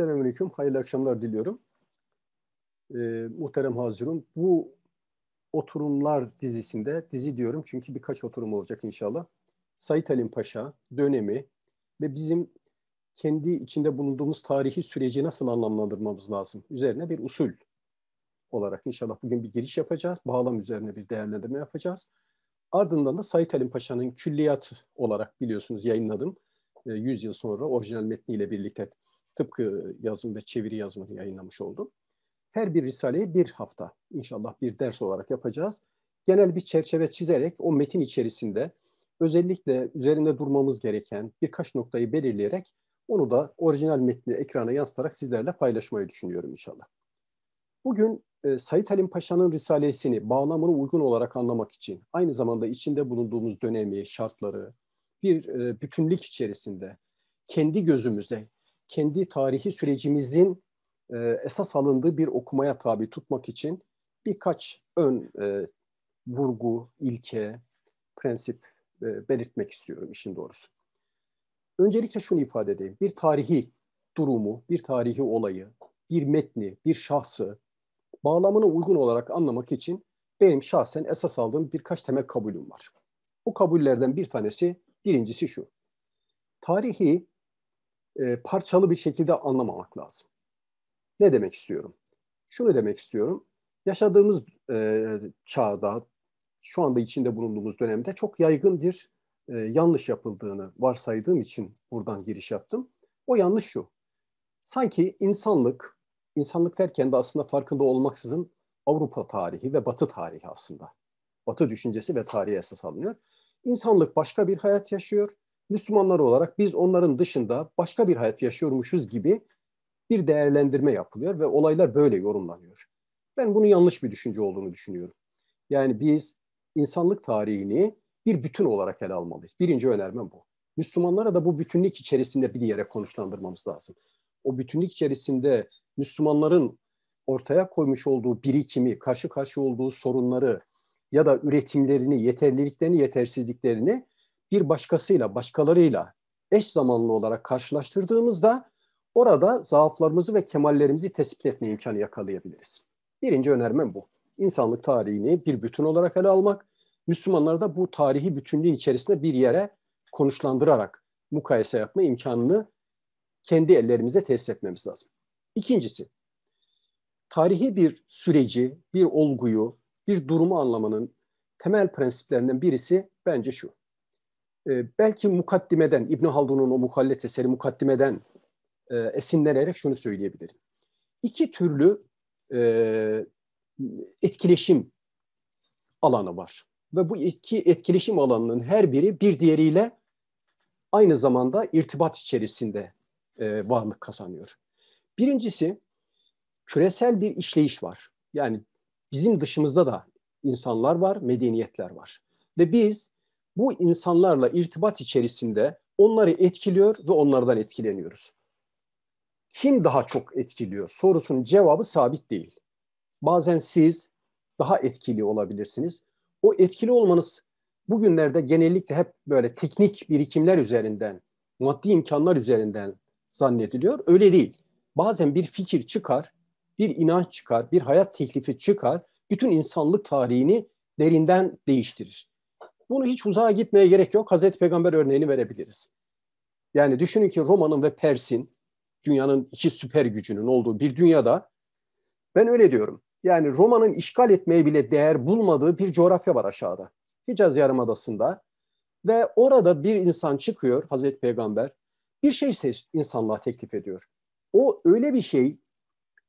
Selamünaleyküm, hayırlı akşamlar diliyorum. Ee, muhterem Hazirun, bu oturumlar dizisinde, dizi diyorum çünkü birkaç oturum olacak inşallah. Sait Halim Paşa dönemi ve bizim kendi içinde bulunduğumuz tarihi süreci nasıl anlamlandırmamız lazım? Üzerine bir usul olarak inşallah bugün bir giriş yapacağız. Bağlam üzerine bir değerlendirme yapacağız. Ardından da Sait Halim Paşa'nın külliyat olarak biliyorsunuz yayınladım. 100 ee, yıl sonra orijinal metniyle birlikte tıpkı yazım ve çeviri yazımını yayınlamış oldum. Her bir risaleyi bir hafta inşallah bir ders olarak yapacağız. Genel bir çerçeve çizerek o metin içerisinde özellikle üzerinde durmamız gereken birkaç noktayı belirleyerek onu da orijinal metni ekrana yansıtarak sizlerle paylaşmayı düşünüyorum inşallah. Bugün e, Said Halim Paşa'nın risalesini bağlamını uygun olarak anlamak için aynı zamanda içinde bulunduğumuz dönemi, şartları bir e, bütünlük içerisinde kendi gözümüze kendi tarihi sürecimizin e, esas alındığı bir okumaya tabi tutmak için birkaç ön e, vurgu, ilke, prensip e, belirtmek istiyorum işin doğrusu. Öncelikle şunu ifade edeyim. Bir tarihi durumu, bir tarihi olayı, bir metni, bir şahsı bağlamına uygun olarak anlamak için benim şahsen esas aldığım birkaç temel kabulüm var. O kabullerden bir tanesi, birincisi şu. Tarihi e, parçalı bir şekilde anlamamak lazım. Ne demek istiyorum? Şunu demek istiyorum. Yaşadığımız e, çağda, şu anda içinde bulunduğumuz dönemde çok yaygın bir e, yanlış yapıldığını varsaydığım için buradan giriş yaptım. O yanlış şu. Sanki insanlık, insanlık derken de aslında farkında olmaksızın Avrupa tarihi ve Batı tarihi aslında. Batı düşüncesi ve tarihi esas alınıyor. İnsanlık başka bir hayat yaşıyor. Müslümanlar olarak biz onların dışında başka bir hayat yaşıyormuşuz gibi bir değerlendirme yapılıyor ve olaylar böyle yorumlanıyor. Ben bunun yanlış bir düşünce olduğunu düşünüyorum. Yani biz insanlık tarihini bir bütün olarak ele almalıyız. Birinci önermem bu. Müslümanlara da bu bütünlük içerisinde bir yere konuşlandırmamız lazım. O bütünlük içerisinde Müslümanların ortaya koymuş olduğu birikimi, karşı karşı olduğu sorunları ya da üretimlerini, yeterliliklerini, yetersizliklerini bir başkasıyla, başkalarıyla eş zamanlı olarak karşılaştırdığımızda orada zaaflarımızı ve kemallerimizi tespit etme imkanı yakalayabiliriz. Birinci önermem bu. İnsanlık tarihini bir bütün olarak ele almak, Müslümanlar da bu tarihi bütünlüğün içerisinde bir yere konuşlandırarak mukayese yapma imkanını kendi ellerimize tesis etmemiz lazım. İkincisi, tarihi bir süreci, bir olguyu, bir durumu anlamanın temel prensiplerinden birisi bence şu. E, belki mukaddimeden, İbn Haldun'un o mukallet eseri mukaddimeden e, esinlenerek şunu söyleyebilirim. İki türlü e, etkileşim alanı var. Ve bu iki etkileşim alanının her biri bir diğeriyle aynı zamanda irtibat içerisinde e, varlık kazanıyor. Birincisi küresel bir işleyiş var. Yani bizim dışımızda da insanlar var, medeniyetler var. Ve biz bu insanlarla irtibat içerisinde onları etkiliyor ve onlardan etkileniyoruz. Kim daha çok etkiliyor sorusunun cevabı sabit değil. Bazen siz daha etkili olabilirsiniz. O etkili olmanız bugünlerde genellikle hep böyle teknik birikimler üzerinden, maddi imkanlar üzerinden zannediliyor. Öyle değil. Bazen bir fikir çıkar, bir inanç çıkar, bir hayat teklifi çıkar, bütün insanlık tarihini derinden değiştirir. Bunu hiç uzağa gitmeye gerek yok. Hazreti Peygamber örneğini verebiliriz. Yani düşünün ki Roma'nın ve Pers'in dünyanın iki süper gücünün olduğu bir dünyada ben öyle diyorum. Yani Roma'nın işgal etmeye bile değer bulmadığı bir coğrafya var aşağıda. Hicaz Yarımadası'nda ve orada bir insan çıkıyor Hazreti Peygamber bir şey insanlığa teklif ediyor. O öyle bir şey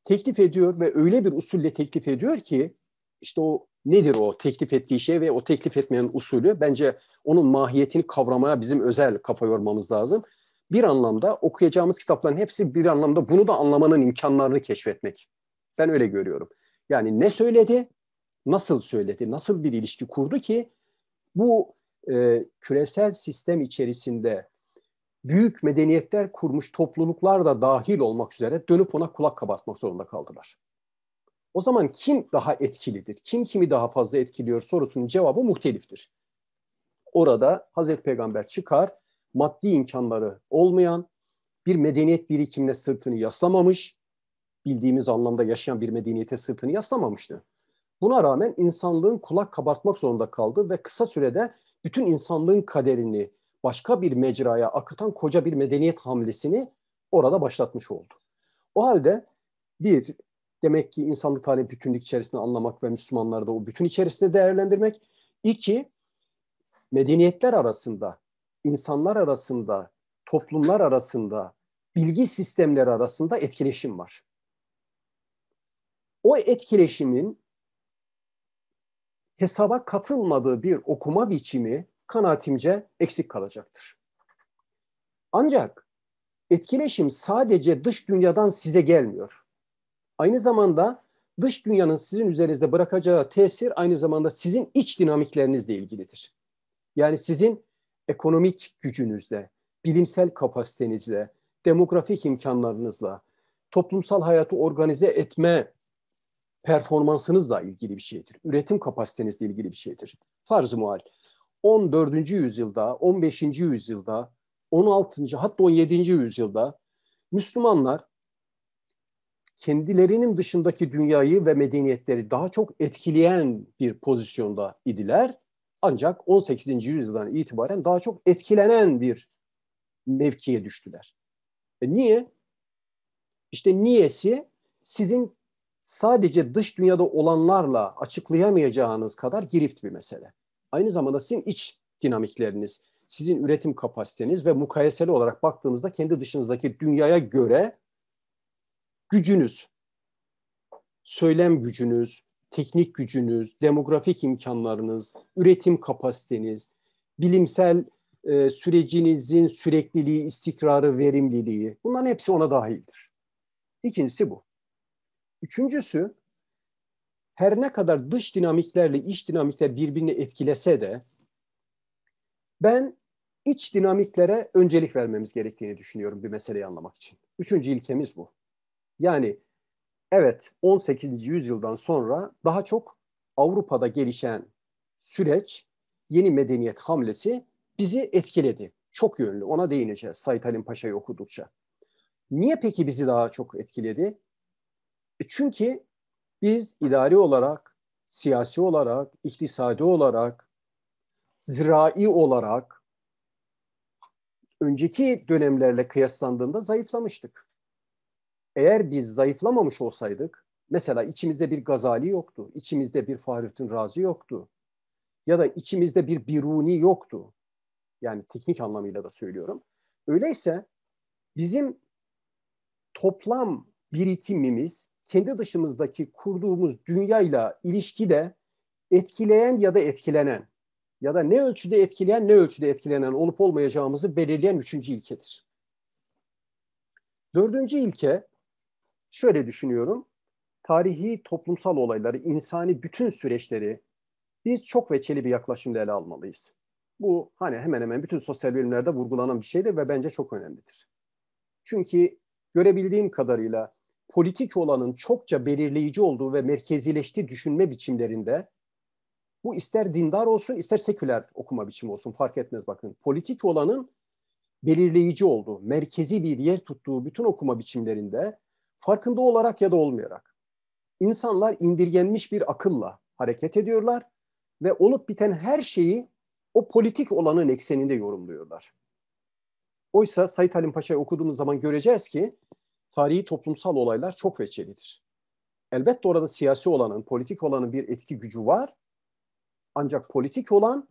teklif ediyor ve öyle bir usulle teklif ediyor ki işte o nedir o teklif ettiği şey ve o teklif etmeyen usulü bence onun mahiyetini kavramaya bizim özel kafa yormamız lazım. Bir anlamda okuyacağımız kitapların hepsi bir anlamda bunu da anlamanın imkanlarını keşfetmek. Ben öyle görüyorum. Yani ne söyledi, nasıl söyledi, nasıl bir ilişki kurdu ki bu e, küresel sistem içerisinde büyük medeniyetler kurmuş topluluklar da dahil olmak üzere dönüp ona kulak kabartmak zorunda kaldılar. O zaman kim daha etkilidir? Kim kimi daha fazla etkiliyor sorusunun cevabı muhteliftir. Orada Hazreti Peygamber çıkar, maddi imkanları olmayan, bir medeniyet birikimine sırtını yaslamamış, bildiğimiz anlamda yaşayan bir medeniyete sırtını yaslamamıştı. Buna rağmen insanlığın kulak kabartmak zorunda kaldı ve kısa sürede bütün insanlığın kaderini başka bir mecraya akıtan koca bir medeniyet hamlesini orada başlatmış oldu. O halde bir Demek ki insanlık tarihini bütünlük içerisinde anlamak ve Müslümanları da o bütün içerisinde değerlendirmek. İki, medeniyetler arasında, insanlar arasında, toplumlar arasında, bilgi sistemleri arasında etkileşim var. O etkileşimin hesaba katılmadığı bir okuma biçimi kanaatimce eksik kalacaktır. Ancak etkileşim sadece dış dünyadan size gelmiyor. Aynı zamanda dış dünyanın sizin üzerinizde bırakacağı tesir aynı zamanda sizin iç dinamiklerinizle ilgilidir. Yani sizin ekonomik gücünüzle, bilimsel kapasitenizle, demografik imkanlarınızla, toplumsal hayatı organize etme performansınızla ilgili bir şeydir. Üretim kapasitenizle ilgili bir şeydir. Farz-ı muhal. 14. yüzyılda, 15. yüzyılda, 16. hatta 17. yüzyılda Müslümanlar kendilerinin dışındaki dünyayı ve medeniyetleri daha çok etkileyen bir pozisyonda idiler. Ancak 18. yüzyıldan itibaren daha çok etkilenen bir mevkiye düştüler. E niye? İşte niyesi sizin sadece dış dünyada olanlarla açıklayamayacağınız kadar girift bir mesele. Aynı zamanda sizin iç dinamikleriniz, sizin üretim kapasiteniz ve mukayeseli olarak baktığımızda kendi dışınızdaki dünyaya göre gücünüz, söylem gücünüz, teknik gücünüz, demografik imkanlarınız, üretim kapasiteniz, bilimsel e, sürecinizin sürekliliği, istikrarı, verimliliği bunların hepsi ona dahildir. İkincisi bu. Üçüncüsü her ne kadar dış dinamiklerle iç dinamikler birbirini etkilese de ben iç dinamiklere öncelik vermemiz gerektiğini düşünüyorum bir meseleyi anlamak için. Üçüncü ilkemiz bu. Yani evet 18. yüzyıldan sonra daha çok Avrupa'da gelişen süreç, yeni medeniyet hamlesi bizi etkiledi. Çok yönlü ona değineceğiz Said Halim Paşa'yı okudukça. Niye peki bizi daha çok etkiledi? E çünkü biz idari olarak, siyasi olarak, iktisadi olarak, zirai olarak önceki dönemlerle kıyaslandığında zayıflamıştık eğer biz zayıflamamış olsaydık, mesela içimizde bir Gazali yoktu, içimizde bir Fahrettin Razi yoktu ya da içimizde bir Biruni yoktu. Yani teknik anlamıyla da söylüyorum. Öyleyse bizim toplam birikimimiz kendi dışımızdaki kurduğumuz dünyayla ilişkide etkileyen ya da etkilenen ya da ne ölçüde etkileyen ne ölçüde etkilenen olup olmayacağımızı belirleyen üçüncü ilkedir. Dördüncü ilke şöyle düşünüyorum. Tarihi toplumsal olayları, insani bütün süreçleri biz çok veçeli bir yaklaşımla ele almalıyız. Bu hani hemen hemen bütün sosyal bilimlerde vurgulanan bir şeydir ve bence çok önemlidir. Çünkü görebildiğim kadarıyla politik olanın çokça belirleyici olduğu ve merkezileştiği düşünme biçimlerinde bu ister dindar olsun ister seküler okuma biçimi olsun fark etmez bakın. Politik olanın belirleyici olduğu, merkezi bir yer tuttuğu bütün okuma biçimlerinde farkında olarak ya da olmayarak. İnsanlar indirgenmiş bir akılla hareket ediyorlar ve olup biten her şeyi o politik olanın ekseninde yorumluyorlar. Oysa Said Halim Paşa'yı okuduğumuz zaman göreceğiz ki tarihi toplumsal olaylar çok veçelidir. Elbette orada siyasi olanın, politik olanın bir etki gücü var. Ancak politik olan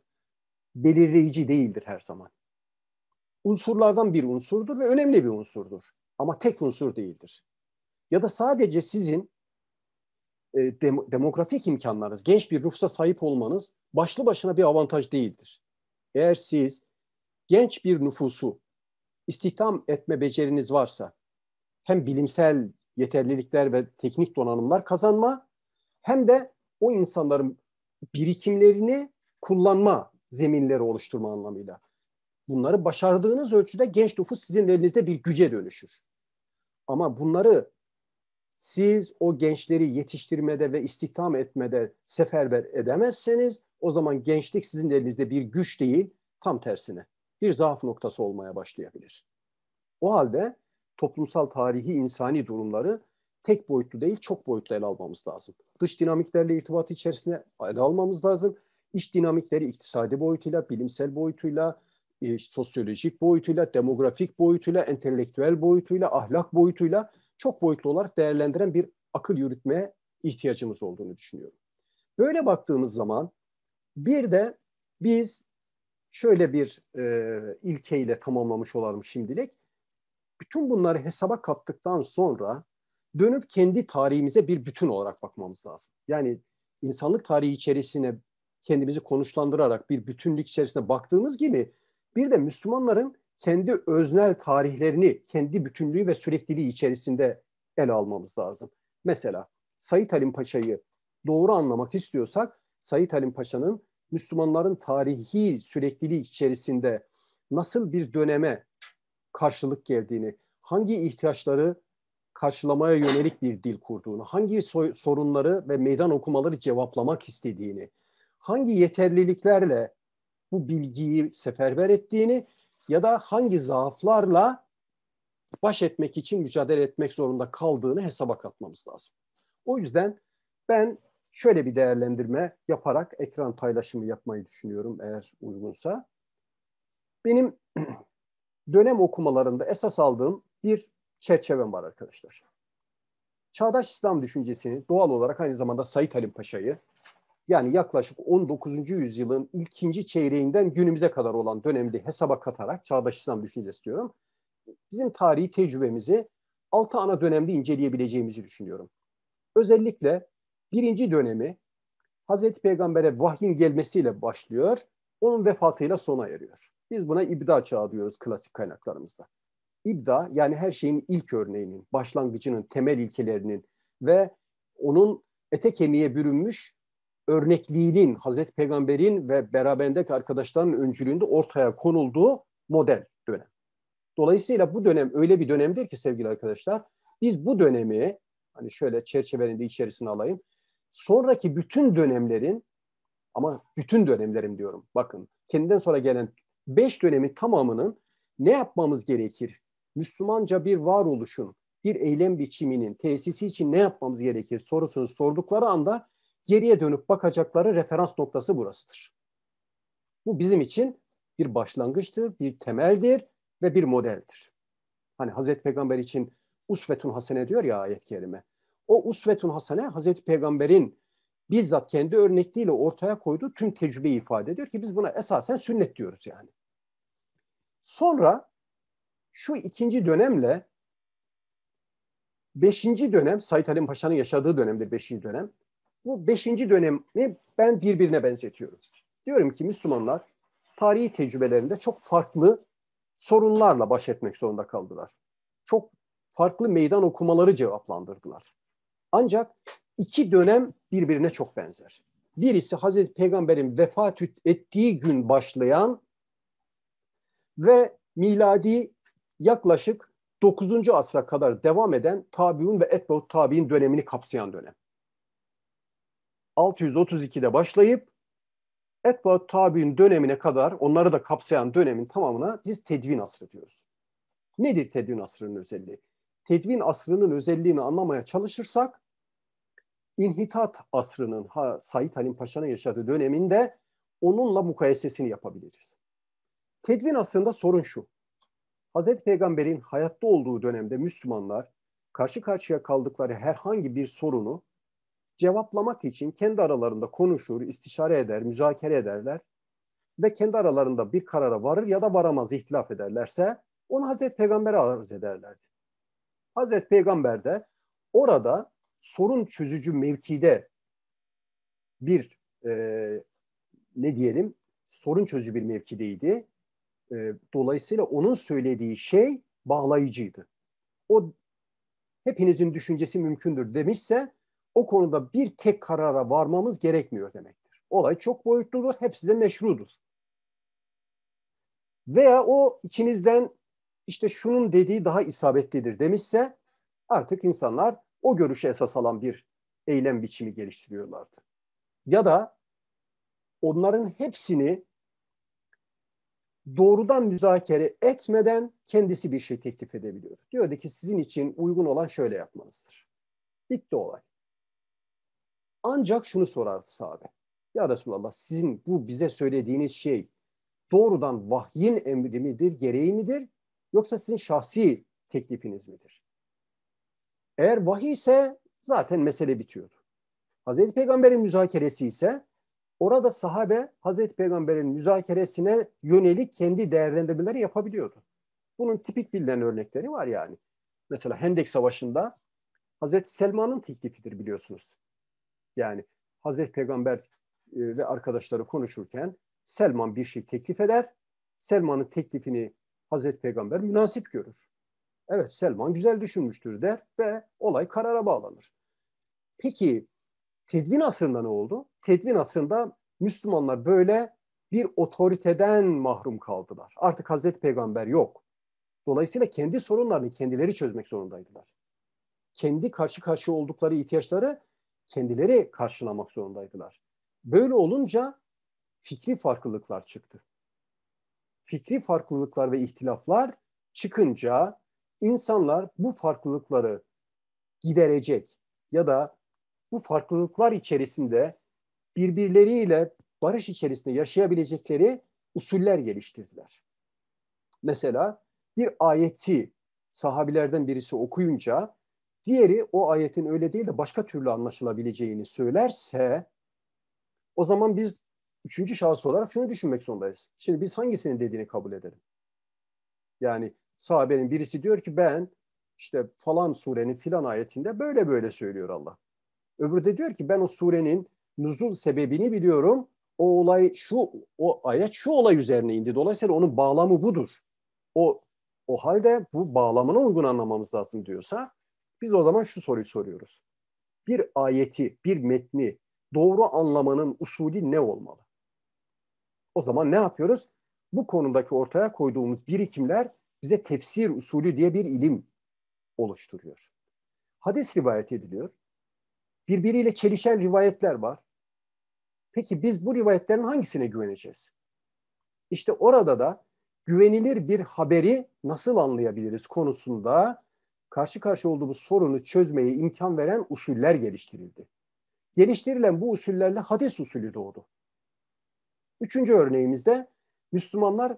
belirleyici değildir her zaman. Unsurlardan bir unsurdur ve önemli bir unsurdur. Ama tek unsur değildir ya da sadece sizin e, dem demografik imkanlarınız, genç bir nüfusa sahip olmanız başlı başına bir avantaj değildir. Eğer siz genç bir nüfusu istihdam etme beceriniz varsa hem bilimsel yeterlilikler ve teknik donanımlar kazanma hem de o insanların birikimlerini kullanma zeminleri oluşturma anlamıyla. Bunları başardığınız ölçüde genç nüfus sizin elinizde bir güce dönüşür. Ama bunları siz o gençleri yetiştirmede ve istihdam etmede seferber edemezseniz o zaman gençlik sizin elinizde bir güç değil, tam tersine bir zaaf noktası olmaya başlayabilir. O halde toplumsal tarihi insani durumları tek boyutlu değil, çok boyutlu ele almamız lazım. Dış dinamiklerle irtibat içerisine ele almamız lazım. İç dinamikleri iktisadi boyutuyla, bilimsel boyutuyla, e, sosyolojik boyutuyla, demografik boyutuyla, entelektüel boyutuyla, ahlak boyutuyla çok boyutlu olarak değerlendiren bir akıl yürütmeye ihtiyacımız olduğunu düşünüyorum. Böyle baktığımız zaman bir de biz şöyle bir e, ilkeyle tamamlamış olalım şimdilik. Bütün bunları hesaba kattıktan sonra dönüp kendi tarihimize bir bütün olarak bakmamız lazım. Yani insanlık tarihi içerisine kendimizi konuşlandırarak bir bütünlük içerisine baktığımız gibi bir de Müslümanların kendi öznel tarihlerini, kendi bütünlüğü ve sürekliliği içerisinde ele almamız lazım. Mesela Sayit Halim Paşa'yı doğru anlamak istiyorsak, Sayit Halim Paşa'nın Müslümanların tarihi sürekliliği içerisinde nasıl bir döneme karşılık geldiğini, hangi ihtiyaçları karşılamaya yönelik bir dil kurduğunu, hangi so sorunları ve meydan okumaları cevaplamak istediğini, hangi yeterliliklerle bu bilgiyi seferber ettiğini ya da hangi zaaflarla baş etmek için mücadele etmek zorunda kaldığını hesaba katmamız lazım. O yüzden ben şöyle bir değerlendirme yaparak ekran paylaşımı yapmayı düşünüyorum eğer uygunsa. Benim dönem okumalarında esas aldığım bir çerçevem var arkadaşlar. Çağdaş İslam düşüncesini doğal olarak aynı zamanda Said Halim Paşa'yı, yani yaklaşık 19. yüzyılın ilkinci çeyreğinden günümüze kadar olan dönemde hesaba katarak çağdaş İslam düşüncesi diyorum. Bizim tarihi tecrübemizi altı ana dönemde inceleyebileceğimizi düşünüyorum. Özellikle birinci dönemi Hazreti Peygamber'e vahyin gelmesiyle başlıyor, onun vefatıyla sona eriyor. Biz buna ibda çağı diyoruz klasik kaynaklarımızda. İbda yani her şeyin ilk örneğinin, başlangıcının, temel ilkelerinin ve onun ete kemiğe bürünmüş örnekliğinin, Hazreti Peygamber'in ve beraberindeki arkadaşların öncülüğünde ortaya konulduğu model dönem. Dolayısıyla bu dönem öyle bir dönemdir ki sevgili arkadaşlar, biz bu dönemi, hani şöyle çerçevelinde içerisine alayım, sonraki bütün dönemlerin, ama bütün dönemlerim diyorum, bakın kendinden sonra gelen beş dönemin tamamının ne yapmamız gerekir? Müslümanca bir varoluşun, bir eylem biçiminin tesisi için ne yapmamız gerekir sorusunu sordukları anda geriye dönüp bakacakları referans noktası burasıdır. Bu bizim için bir başlangıçtır, bir temeldir ve bir modeldir. Hani Hazreti Peygamber için usvetun hasene diyor ya ayet kerime. O usvetun hasene Hazreti Peygamber'in bizzat kendi örnekliğiyle ortaya koyduğu tüm tecrübeyi ifade ediyor ki biz buna esasen sünnet diyoruz yani. Sonra şu ikinci dönemle beşinci dönem, Said Halim Paşa'nın yaşadığı dönemdir beşinci dönem bu beşinci dönemi ben birbirine benzetiyorum. Diyorum ki Müslümanlar tarihi tecrübelerinde çok farklı sorunlarla baş etmek zorunda kaldılar. Çok farklı meydan okumaları cevaplandırdılar. Ancak iki dönem birbirine çok benzer. Birisi Hazreti Peygamber'in vefat ettiği gün başlayan ve miladi yaklaşık 9. asra kadar devam eden tabiun ve etbaut tabiin dönemini kapsayan dönem. 632'de başlayıp Etbaat Tabi'nin dönemine kadar onları da kapsayan dönemin tamamına biz tedvin asrı diyoruz. Nedir tedvin asrının özelliği? Tedvin asrının özelliğini anlamaya çalışırsak İnhitat asrının ha, Said Halim Paşa'nın yaşadığı döneminde onunla mukayesesini yapabiliriz. Tedvin aslında sorun şu. Hazreti Peygamber'in hayatta olduğu dönemde Müslümanlar karşı karşıya kaldıkları herhangi bir sorunu cevaplamak için kendi aralarında konuşur, istişare eder, müzakere ederler ve kendi aralarında bir karara varır ya da varamaz ihtilaf ederlerse onu Hazreti Peygamber'e arz ederlerdi. Hazreti Peygamber de orada sorun çözücü mevkide bir e, ne diyelim sorun çözücü bir mevkideydi. E, dolayısıyla onun söylediği şey bağlayıcıydı. O hepinizin düşüncesi mümkündür demişse o konuda bir tek karara varmamız gerekmiyor demektir. Olay çok boyutludur, hepsi de meşrudur. Veya o içinizden işte şunun dediği daha isabetlidir demişse artık insanlar o görüşe esas alan bir eylem biçimi geliştiriyorlardı. Ya da onların hepsini doğrudan müzakere etmeden kendisi bir şey teklif edebiliyor. Diyordu ki sizin için uygun olan şöyle yapmanızdır. Bitti olay. Ancak şunu sorar sahabe. Ya Resulallah sizin bu bize söylediğiniz şey doğrudan vahyin emri midir, gereği midir? Yoksa sizin şahsi teklifiniz midir? Eğer vahiy ise zaten mesele bitiyor. Hazreti Peygamber'in müzakeresi ise orada sahabe Hazreti Peygamber'in müzakeresine yönelik kendi değerlendirmeleri yapabiliyordu. Bunun tipik bilinen örnekleri var yani. Mesela Hendek Savaşı'nda Hazreti Selma'nın teklifidir biliyorsunuz. Yani Hazreti Peygamber e, ve arkadaşları konuşurken Selman bir şey teklif eder. Selman'ın teklifini Hazreti Peygamber münasip görür. Evet Selman güzel düşünmüştür der ve olay karara bağlanır. Peki tedvin asrında ne oldu? Tedvin asrında Müslümanlar böyle bir otoriteden mahrum kaldılar. Artık Hazreti Peygamber yok. Dolayısıyla kendi sorunlarını kendileri çözmek zorundaydılar. Kendi karşı karşıya oldukları ihtiyaçları kendileri karşılamak zorundaydılar. Böyle olunca fikri farklılıklar çıktı. Fikri farklılıklar ve ihtilaflar çıkınca insanlar bu farklılıkları giderecek ya da bu farklılıklar içerisinde birbirleriyle barış içerisinde yaşayabilecekleri usuller geliştirdiler. Mesela bir ayeti sahabilerden birisi okuyunca Diğeri o ayetin öyle değil de başka türlü anlaşılabileceğini söylerse o zaman biz üçüncü şahıs olarak şunu düşünmek zorundayız. Şimdi biz hangisinin dediğini kabul edelim? Yani sahabenin birisi diyor ki ben işte falan surenin filan ayetinde böyle böyle söylüyor Allah. Öbürü de diyor ki ben o surenin nuzul sebebini biliyorum. O olay şu, o ayet şu olay üzerine indi. Dolayısıyla onun bağlamı budur. O o halde bu bağlamına uygun anlamamız lazım diyorsa biz o zaman şu soruyu soruyoruz. Bir ayeti, bir metni doğru anlamanın usulü ne olmalı? O zaman ne yapıyoruz? Bu konudaki ortaya koyduğumuz birikimler bize tefsir usulü diye bir ilim oluşturuyor. Hadis rivayet ediliyor. Birbiriyle çelişen rivayetler var. Peki biz bu rivayetlerin hangisine güveneceğiz? İşte orada da güvenilir bir haberi nasıl anlayabiliriz konusunda karşı karşıya olduğumuz sorunu çözmeye imkan veren usuller geliştirildi. Geliştirilen bu usullerle hadis usulü doğdu. Üçüncü örneğimizde Müslümanlar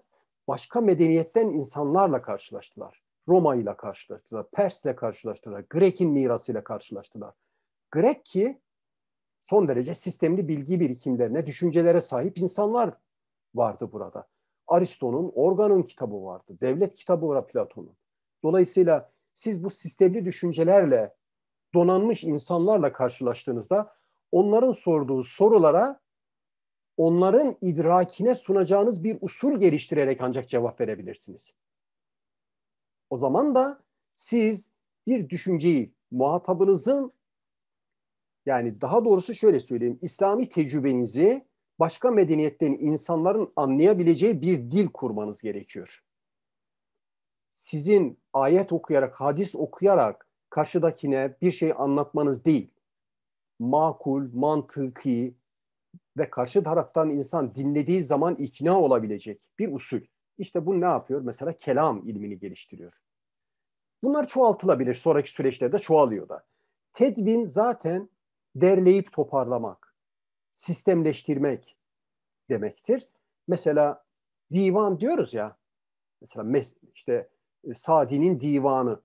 başka medeniyetten insanlarla karşılaştılar. Roma ile karşılaştılar, Pers ile karşılaştılar, Grek'in mirasıyla karşılaştılar. Grek ki son derece sistemli bilgi birikimlerine, düşüncelere sahip insanlar vardı burada. Aristo'nun, Organ'ın kitabı vardı, devlet kitabı var Platon'un. Dolayısıyla siz bu sistemli düşüncelerle donanmış insanlarla karşılaştığınızda onların sorduğu sorulara onların idrakine sunacağınız bir usul geliştirerek ancak cevap verebilirsiniz. O zaman da siz bir düşünceyi muhatabınızın yani daha doğrusu şöyle söyleyeyim. İslami tecrübenizi başka medeniyetten insanların anlayabileceği bir dil kurmanız gerekiyor sizin ayet okuyarak, hadis okuyarak karşıdakine bir şey anlatmanız değil. Makul, mantıki ve karşı taraftan insan dinlediği zaman ikna olabilecek bir usul. İşte bu ne yapıyor? Mesela kelam ilmini geliştiriyor. Bunlar çoğaltılabilir. Sonraki süreçlerde çoğalıyor da. Tedvin zaten derleyip toparlamak, sistemleştirmek demektir. Mesela divan diyoruz ya. Mesela mes işte e, Sadi'nin divanı,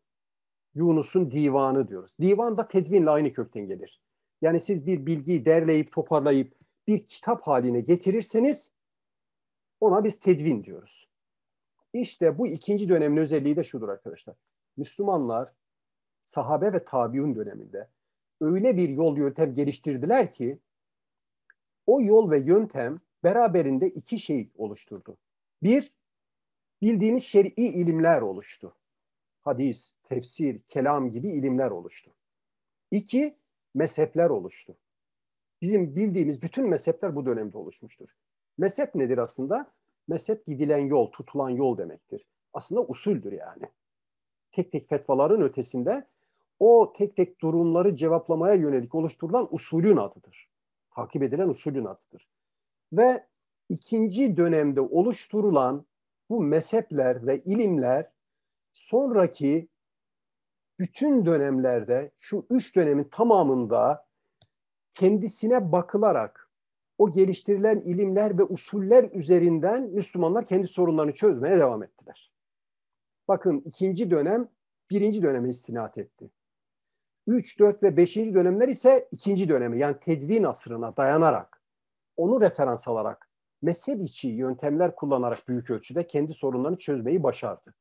Yunus'un divanı diyoruz. Divan da tedvinle aynı kökten gelir. Yani siz bir bilgiyi derleyip toparlayıp bir kitap haline getirirseniz ona biz tedvin diyoruz. İşte bu ikinci dönemin özelliği de şudur arkadaşlar. Müslümanlar sahabe ve tabiun döneminde öyle bir yol yöntem geliştirdiler ki o yol ve yöntem beraberinde iki şey oluşturdu. Bir, bildiğimiz şer'i ilimler oluştu. Hadis, tefsir, kelam gibi ilimler oluştu. İki, mezhepler oluştu. Bizim bildiğimiz bütün mezhepler bu dönemde oluşmuştur. Mezhep nedir aslında? Mezhep gidilen yol, tutulan yol demektir. Aslında usuldür yani. Tek tek fetvaların ötesinde o tek tek durumları cevaplamaya yönelik oluşturulan usulün adıdır. Takip edilen usulün adıdır. Ve ikinci dönemde oluşturulan bu mezhepler ve ilimler sonraki bütün dönemlerde şu üç dönemin tamamında kendisine bakılarak o geliştirilen ilimler ve usuller üzerinden Müslümanlar kendi sorunlarını çözmeye devam ettiler. Bakın ikinci dönem birinci döneme istinat etti. Üç, dört ve beşinci dönemler ise ikinci dönemi yani tedvin asrına dayanarak, onu referans alarak mezhep içi yöntemler kullanarak büyük ölçüde kendi sorunlarını çözmeyi başardı.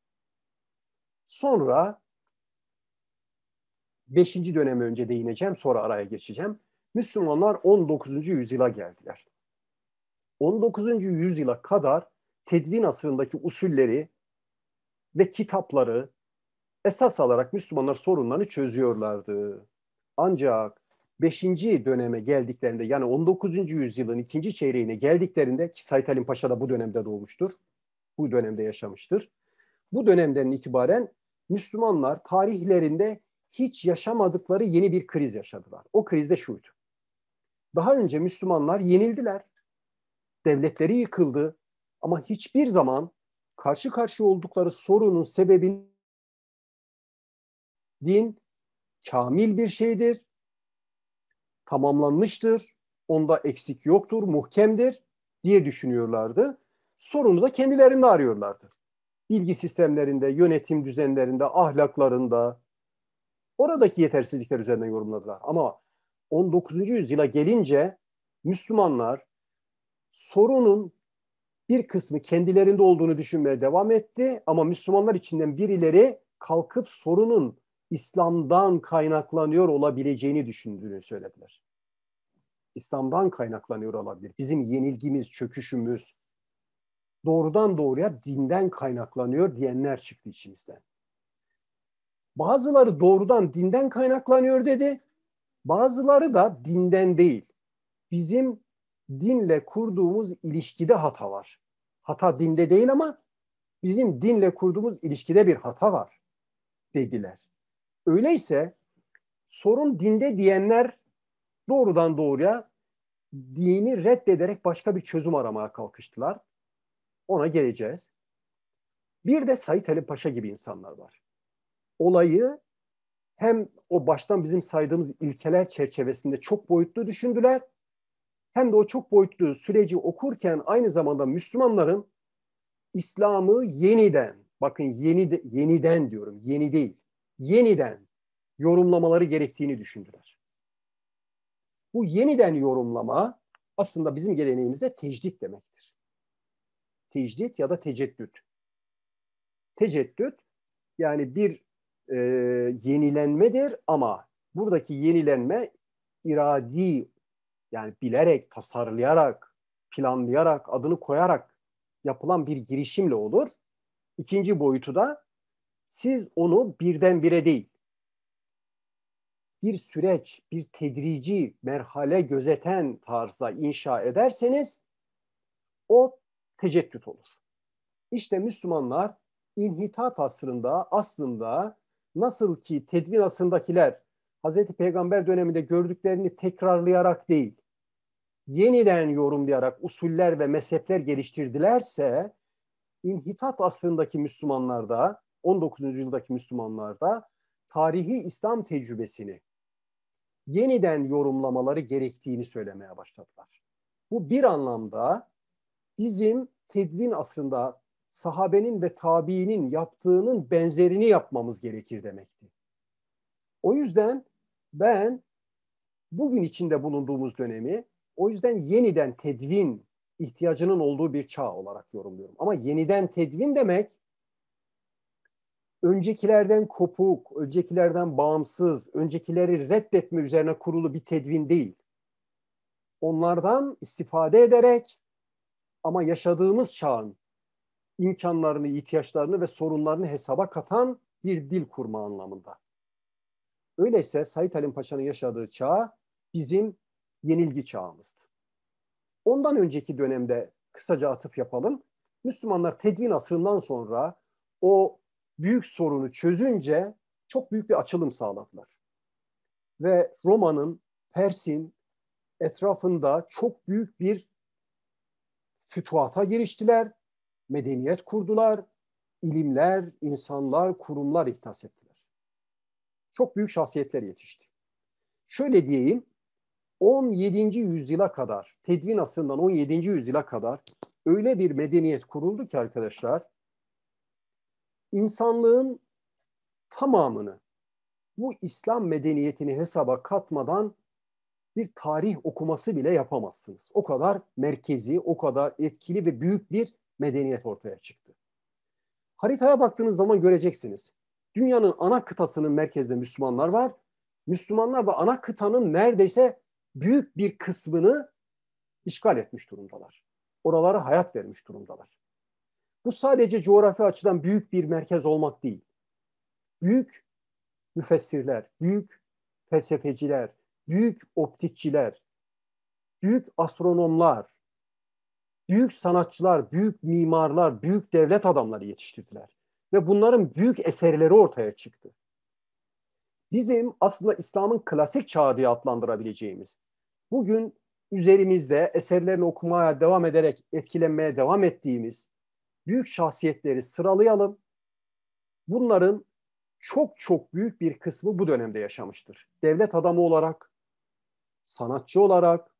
Sonra beşinci döneme önce değineceğim, sonra araya geçeceğim. Müslümanlar 19. yüzyıla geldiler. 19. yüzyıla kadar tedvin asrındaki usulleri ve kitapları esas alarak Müslümanlar sorunlarını çözüyorlardı. Ancak 5. döneme geldiklerinde yani 19. yüzyılın ikinci çeyreğine geldiklerinde ki Said Halim Paşa da bu dönemde doğmuştur. Bu dönemde yaşamıştır. Bu dönemden itibaren Müslümanlar tarihlerinde hiç yaşamadıkları yeni bir kriz yaşadılar. O kriz de şuydu. Daha önce Müslümanlar yenildiler. Devletleri yıkıldı ama hiçbir zaman karşı karşıya oldukları sorunun sebebini din kamil bir şeydir tamamlanmıştır, onda eksik yoktur, muhkemdir diye düşünüyorlardı. Sorunu da kendilerinde arıyorlardı. Bilgi sistemlerinde, yönetim düzenlerinde, ahlaklarında oradaki yetersizlikler üzerinden yorumladılar. Ama 19. yüzyıla gelince Müslümanlar sorunun bir kısmı kendilerinde olduğunu düşünmeye devam etti ama Müslümanlar içinden birileri kalkıp sorunun İslam'dan kaynaklanıyor olabileceğini düşündüğünü söylediler. İslam'dan kaynaklanıyor olabilir. Bizim yenilgimiz, çöküşümüz doğrudan doğruya dinden kaynaklanıyor diyenler çıktı içimizden. Bazıları doğrudan dinden kaynaklanıyor dedi. Bazıları da dinden değil. Bizim dinle kurduğumuz ilişkide hata var. Hata dinde değil ama bizim dinle kurduğumuz ilişkide bir hata var dediler. Öyleyse sorun dinde diyenler doğrudan doğruya dini reddederek başka bir çözüm aramaya kalkıştılar. Ona geleceğiz. Bir de Said Ali Paşa gibi insanlar var. Olayı hem o baştan bizim saydığımız ilkeler çerçevesinde çok boyutlu düşündüler. Hem de o çok boyutlu süreci okurken aynı zamanda Müslümanların İslam'ı yeniden, bakın yeni yeniden diyorum, yeni değil yeniden yorumlamaları gerektiğini düşündüler. Bu yeniden yorumlama aslında bizim geleneğimizde tecdit demektir. Tecdit ya da teceddüt. Teceddüt yani bir e, yenilenmedir ama buradaki yenilenme iradi yani bilerek, tasarlayarak, planlayarak, adını koyarak yapılan bir girişimle olur. İkinci boyutu da siz onu birdenbire değil, bir süreç, bir tedrici merhale gözeten tarzda inşa ederseniz o teceddüt olur. İşte Müslümanlar inhitat asrında aslında nasıl ki tedvin asrındakiler Hz. Peygamber döneminde gördüklerini tekrarlayarak değil, yeniden yorumlayarak usuller ve mezhepler geliştirdilerse, inhitat asrındaki Müslümanlar da 19. yüzyıldaki Müslümanlarda tarihi İslam tecrübesini yeniden yorumlamaları gerektiğini söylemeye başladılar. Bu bir anlamda bizim tedvin aslında sahabenin ve tabiinin yaptığının benzerini yapmamız gerekir demekti. O yüzden ben bugün içinde bulunduğumuz dönemi o yüzden yeniden tedvin ihtiyacının olduğu bir çağ olarak yorumluyorum. Ama yeniden tedvin demek öncekilerden kopuk, öncekilerden bağımsız, öncekileri reddetme üzerine kurulu bir tedvin değil. Onlardan istifade ederek ama yaşadığımız çağın imkanlarını, ihtiyaçlarını ve sorunlarını hesaba katan bir dil kurma anlamında. Öyleyse Said Halim Paşa'nın yaşadığı çağ bizim yenilgi çağımızdı. Ondan önceki dönemde kısaca atıf yapalım. Müslümanlar tedvin asrından sonra o büyük sorunu çözünce çok büyük bir açılım sağladılar. Ve Roma'nın, Pers'in etrafında çok büyük bir fütuhata giriştiler, medeniyet kurdular, ilimler, insanlar, kurumlar ihdas ettiler. Çok büyük şahsiyetler yetişti. Şöyle diyeyim, 17. yüzyıla kadar, tedvin asrından 17. yüzyıla kadar öyle bir medeniyet kuruldu ki arkadaşlar, insanlığın tamamını bu İslam medeniyetini hesaba katmadan bir tarih okuması bile yapamazsınız. O kadar merkezi, o kadar etkili ve büyük bir medeniyet ortaya çıktı. Haritaya baktığınız zaman göreceksiniz. Dünyanın ana kıtasının merkezde Müslümanlar var. Müslümanlar da ana kıtanın neredeyse büyük bir kısmını işgal etmiş durumdalar. Oralara hayat vermiş durumdalar. Bu sadece coğrafi açıdan büyük bir merkez olmak değil. Büyük müfessirler, büyük felsefeciler, büyük optikçiler, büyük astronomlar, büyük sanatçılar, büyük mimarlar, büyük devlet adamları yetiştirdiler. Ve bunların büyük eserleri ortaya çıktı. Bizim aslında İslam'ın klasik çağı diye adlandırabileceğimiz, bugün üzerimizde eserlerini okumaya devam ederek etkilenmeye devam ettiğimiz büyük şahsiyetleri sıralayalım. Bunların çok çok büyük bir kısmı bu dönemde yaşamıştır. Devlet adamı olarak, sanatçı olarak,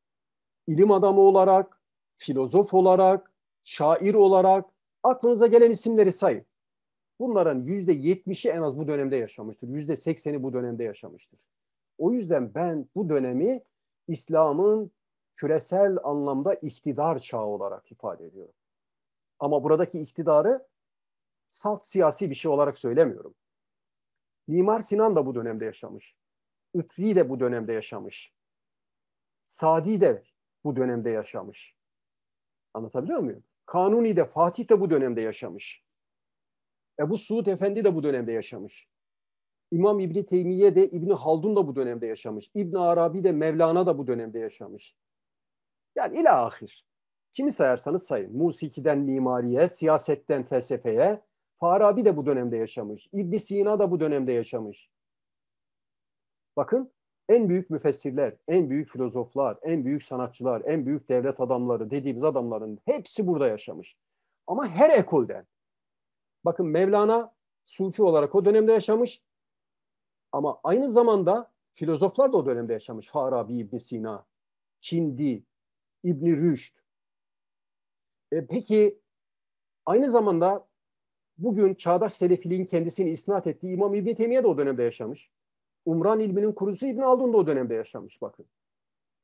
ilim adamı olarak, filozof olarak, şair olarak aklınıza gelen isimleri sayın. Bunların yüzde yetmişi en az bu dönemde yaşamıştır. Yüzde sekseni bu dönemde yaşamıştır. O yüzden ben bu dönemi İslam'ın küresel anlamda iktidar çağı olarak ifade ediyorum. Ama buradaki iktidarı salt siyasi bir şey olarak söylemiyorum. Mimar Sinan da bu dönemde yaşamış. Ütri de bu dönemde yaşamış. Sadi de bu dönemde yaşamış. Anlatabiliyor muyum? Kanuni de Fatih de bu dönemde yaşamış. Ebu Suud Efendi de bu dönemde yaşamış. İmam İbni Teymiye de İbni Haldun da bu dönemde yaşamış. İbni Arabi de Mevlana da bu dönemde yaşamış. Yani ila ahir. Kimi sayarsanız sayın. Musiki'den mimariye, siyasetten felsefeye. Farabi de bu dönemde yaşamış. İbn Sina da bu dönemde yaşamış. Bakın en büyük müfessirler, en büyük filozoflar, en büyük sanatçılar, en büyük devlet adamları dediğimiz adamların hepsi burada yaşamış. Ama her ekolden. Bakın Mevlana sufi olarak o dönemde yaşamış. Ama aynı zamanda filozoflar da o dönemde yaşamış. Farabi, İbn Sina, Kindi, İbn Rüşd, e, peki aynı zamanda bugün çağdaş selefiliğin kendisini isnat ettiği İmam İbni Temiye de o dönemde yaşamış. Umran ilminin kurucusu İbn Aldun da o dönemde yaşamış bakın.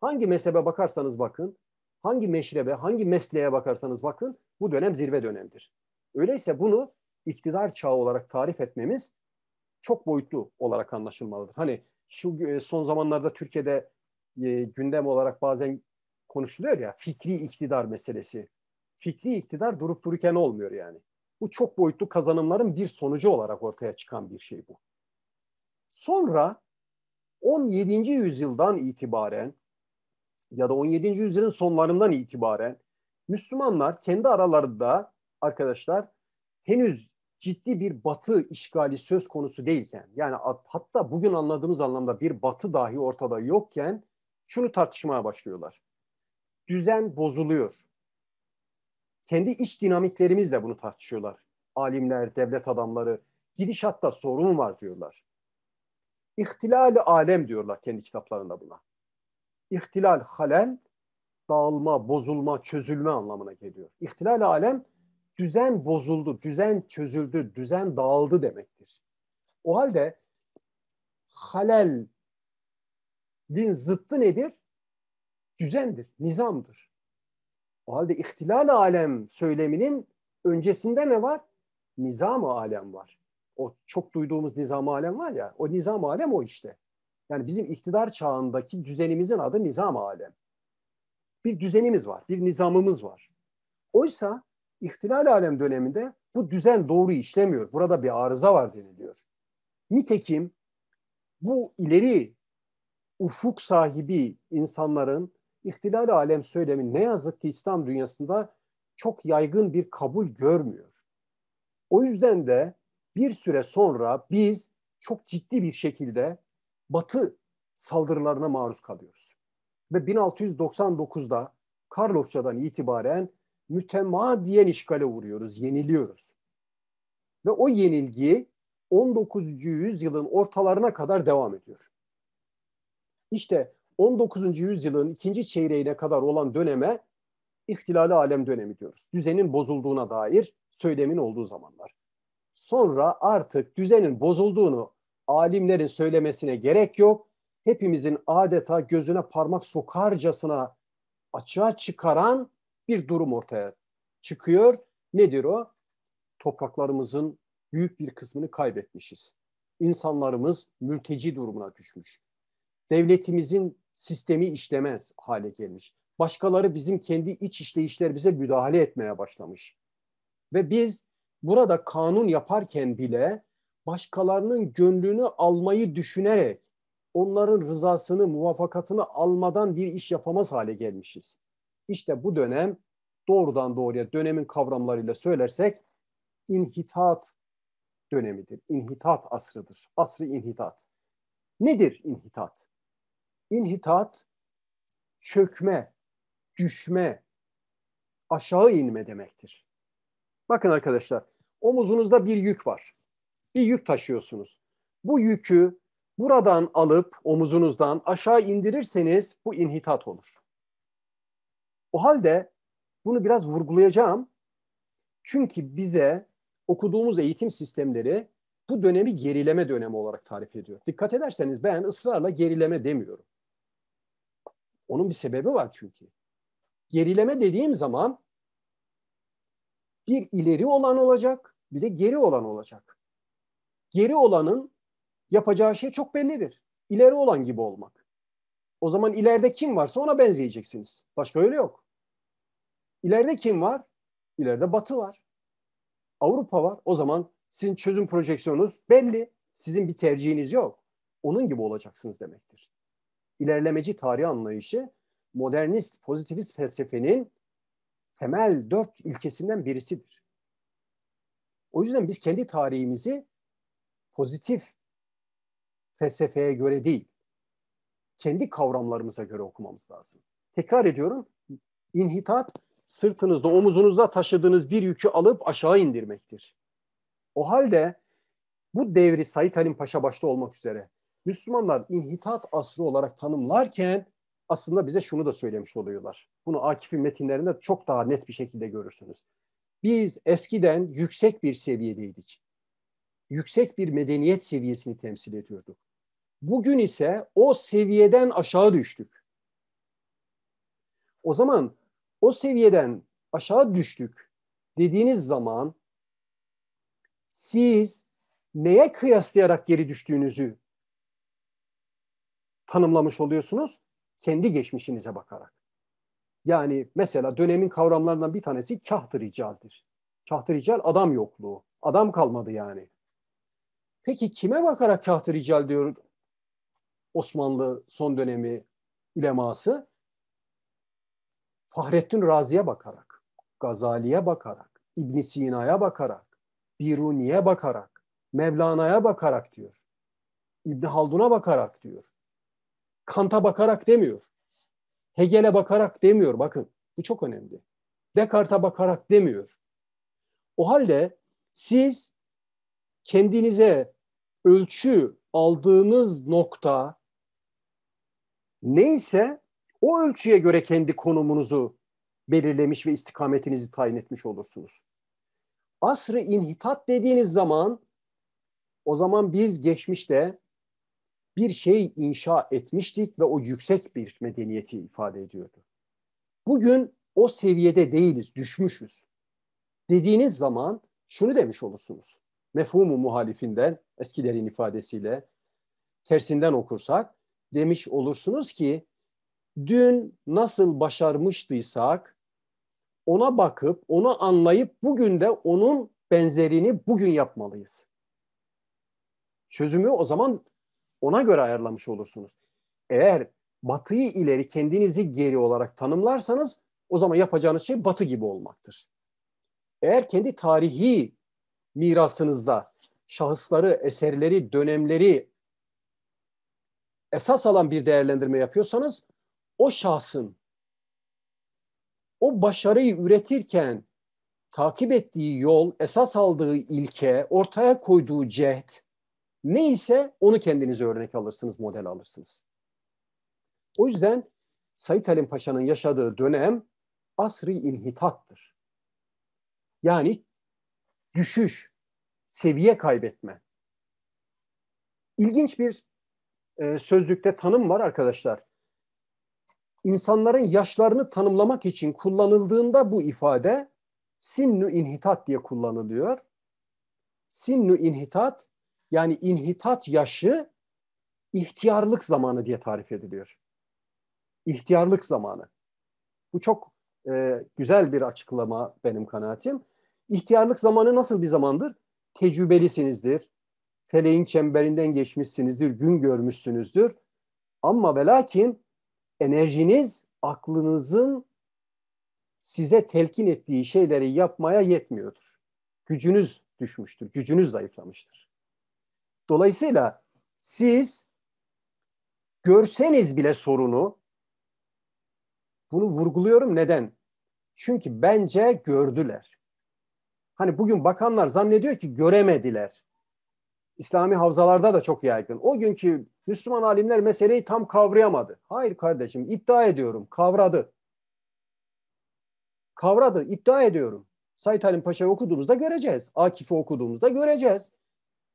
Hangi mezhebe bakarsanız bakın, hangi meşrebe, hangi mesleğe bakarsanız bakın bu dönem zirve dönemdir. Öyleyse bunu iktidar çağı olarak tarif etmemiz çok boyutlu olarak anlaşılmalıdır. Hani şu e, son zamanlarda Türkiye'de e, gündem olarak bazen konuşuluyor ya fikri iktidar meselesi fikri iktidar durup dururken olmuyor yani. Bu çok boyutlu kazanımların bir sonucu olarak ortaya çıkan bir şey bu. Sonra 17. yüzyıldan itibaren ya da 17. yüzyılın sonlarından itibaren Müslümanlar kendi aralarında arkadaşlar henüz ciddi bir batı işgali söz konusu değilken yani hatta bugün anladığımız anlamda bir batı dahi ortada yokken şunu tartışmaya başlıyorlar. Düzen bozuluyor kendi iç dinamiklerimizle bunu tartışıyorlar. Alimler, devlet adamları gidişatta sorun var diyorlar. İhtilal-i alem diyorlar kendi kitaplarında buna. İhtilal, halen dağılma, bozulma, çözülme anlamına geliyor. İhtilal-i alem düzen bozuldu, düzen çözüldü, düzen dağıldı demektir. O halde halel din zıttı nedir? Düzendir, nizamdır. O halde ihtilal alem söyleminin öncesinde ne var? Nizam-ı alem var. O çok duyduğumuz nizam-ı alem var ya, o nizam-ı alem o işte. Yani bizim iktidar çağındaki düzenimizin adı nizam-ı alem. Bir düzenimiz var, bir nizamımız var. Oysa ihtilal alem döneminde bu düzen doğru işlemiyor. Burada bir arıza var deniliyor. Nitekim bu ileri ufuk sahibi insanların İhtilal alem söylemi ne yazık ki İslam dünyasında çok yaygın bir kabul görmüyor. O yüzden de bir süre sonra biz çok ciddi bir şekilde Batı saldırılarına maruz kalıyoruz. Ve 1699'da Karlofça'dan itibaren mütemadiyen işgale uğruyoruz, yeniliyoruz. Ve o yenilgi 19. yüzyılın ortalarına kadar devam ediyor. İşte 19. yüzyılın ikinci çeyreğine kadar olan döneme ihtilali alem dönemi diyoruz. Düzenin bozulduğuna dair söylemin olduğu zamanlar. Sonra artık düzenin bozulduğunu alimlerin söylemesine gerek yok. Hepimizin adeta gözüne parmak sokarcasına açığa çıkaran bir durum ortaya çıkıyor. Nedir o? Topraklarımızın büyük bir kısmını kaybetmişiz. İnsanlarımız mülteci durumuna düşmüş. Devletimizin sistemi işlemez hale gelmiş. Başkaları bizim kendi iç işleyişlerimize müdahale etmeye başlamış. Ve biz burada kanun yaparken bile başkalarının gönlünü almayı düşünerek onların rızasını, muvafakatını almadan bir iş yapamaz hale gelmişiz. İşte bu dönem doğrudan doğruya dönemin kavramlarıyla söylersek inhitat dönemidir. İnhitat asrıdır. Asrı inhitat. Nedir inhitat? İnhitat çökme, düşme, aşağı inme demektir. Bakın arkadaşlar, omuzunuzda bir yük var. Bir yük taşıyorsunuz. Bu yükü buradan alıp omuzunuzdan aşağı indirirseniz bu inhitat olur. O halde bunu biraz vurgulayacağım. Çünkü bize okuduğumuz eğitim sistemleri bu dönemi gerileme dönemi olarak tarif ediyor. Dikkat ederseniz ben ısrarla gerileme demiyorum. Onun bir sebebi var çünkü. Gerileme dediğim zaman bir ileri olan olacak, bir de geri olan olacak. Geri olanın yapacağı şey çok bellidir. İleri olan gibi olmak. O zaman ileride kim varsa ona benzeyeceksiniz. Başka öyle yok. İleride kim var? İleride Batı var. Avrupa var. O zaman sizin çözüm projeksiyonunuz belli. Sizin bir tercihiniz yok. Onun gibi olacaksınız demektir ilerlemeci tarih anlayışı modernist pozitivist felsefenin temel dört ilkesinden birisidir. O yüzden biz kendi tarihimizi pozitif felsefeye göre değil, kendi kavramlarımıza göre okumamız lazım. Tekrar ediyorum, inhitat sırtınızda, omuzunuzda taşıdığınız bir yükü alıp aşağı indirmektir. O halde bu devri Said Halim Paşa başta olmak üzere Müslümanlar inhitat asrı olarak tanımlarken aslında bize şunu da söylemiş oluyorlar. Bunu Akif'in metinlerinde çok daha net bir şekilde görürsünüz. Biz eskiden yüksek bir seviyedeydik. Yüksek bir medeniyet seviyesini temsil ediyorduk. Bugün ise o seviyeden aşağı düştük. O zaman o seviyeden aşağı düştük dediğiniz zaman siz neye kıyaslayarak geri düştüğünüzü tanımlamış oluyorsunuz? Kendi geçmişinize bakarak. Yani mesela dönemin kavramlarından bir tanesi kahtı ricaldir. Kahtı rical adam yokluğu. Adam kalmadı yani. Peki kime bakarak kahtı rical diyor Osmanlı son dönemi üleması? Fahrettin Razi'ye bakarak, Gazali'ye bakarak, İbn Sina'ya bakarak, Biruni'ye bakarak, Mevlana'ya bakarak diyor. İbn Haldun'a bakarak diyor. Kant'a bakarak demiyor. Hegel'e bakarak demiyor. Bakın bu çok önemli. Descartes'a bakarak demiyor. O halde siz kendinize ölçü aldığınız nokta neyse o ölçüye göre kendi konumunuzu belirlemiş ve istikametinizi tayin etmiş olursunuz. Asrı inhitat dediğiniz zaman o zaman biz geçmişte bir şey inşa etmiştik ve o yüksek bir medeniyeti ifade ediyordu. Bugün o seviyede değiliz, düşmüşüz. Dediğiniz zaman şunu demiş olursunuz. Mefhumu muhalifinden, eskilerin ifadesiyle tersinden okursak demiş olursunuz ki dün nasıl başarmıştıysak ona bakıp, onu anlayıp bugün de onun benzerini bugün yapmalıyız. Çözümü o zaman ona göre ayarlamış olursunuz. Eğer batıyı ileri kendinizi geri olarak tanımlarsanız o zaman yapacağınız şey batı gibi olmaktır. Eğer kendi tarihi mirasınızda şahısları, eserleri, dönemleri esas alan bir değerlendirme yapıyorsanız o şahsın o başarıyı üretirken takip ettiği yol, esas aldığı ilke, ortaya koyduğu cehd, Neyse onu kendinize örnek alırsınız, model alırsınız. O yüzden Said Halim Paşa'nın yaşadığı dönem asri inhitattır. Yani düşüş, seviye kaybetme. İlginç bir e, sözlükte tanım var arkadaşlar. İnsanların yaşlarını tanımlamak için kullanıldığında bu ifade sinnu inhitat diye kullanılıyor. Sinnu inhitat yani inhitat yaşı ihtiyarlık zamanı diye tarif ediliyor. İhtiyarlık zamanı. Bu çok e, güzel bir açıklama benim kanaatim. İhtiyarlık zamanı nasıl bir zamandır? Tecrübelisinizdir, feleğin çemberinden geçmişsinizdir, gün görmüşsünüzdür. Ama ve lakin enerjiniz aklınızın size telkin ettiği şeyleri yapmaya yetmiyordur. Gücünüz düşmüştür, gücünüz zayıflamıştır. Dolayısıyla siz görseniz bile sorunu bunu vurguluyorum neden? Çünkü bence gördüler. Hani bugün bakanlar zannediyor ki göremediler. İslami havzalarda da çok yaygın. O günkü Müslüman alimler meseleyi tam kavrayamadı. Hayır kardeşim iddia ediyorum kavradı. Kavradı iddia ediyorum. Said Halim Paşa'yı okuduğumuzda göreceğiz. Akif'i okuduğumuzda göreceğiz.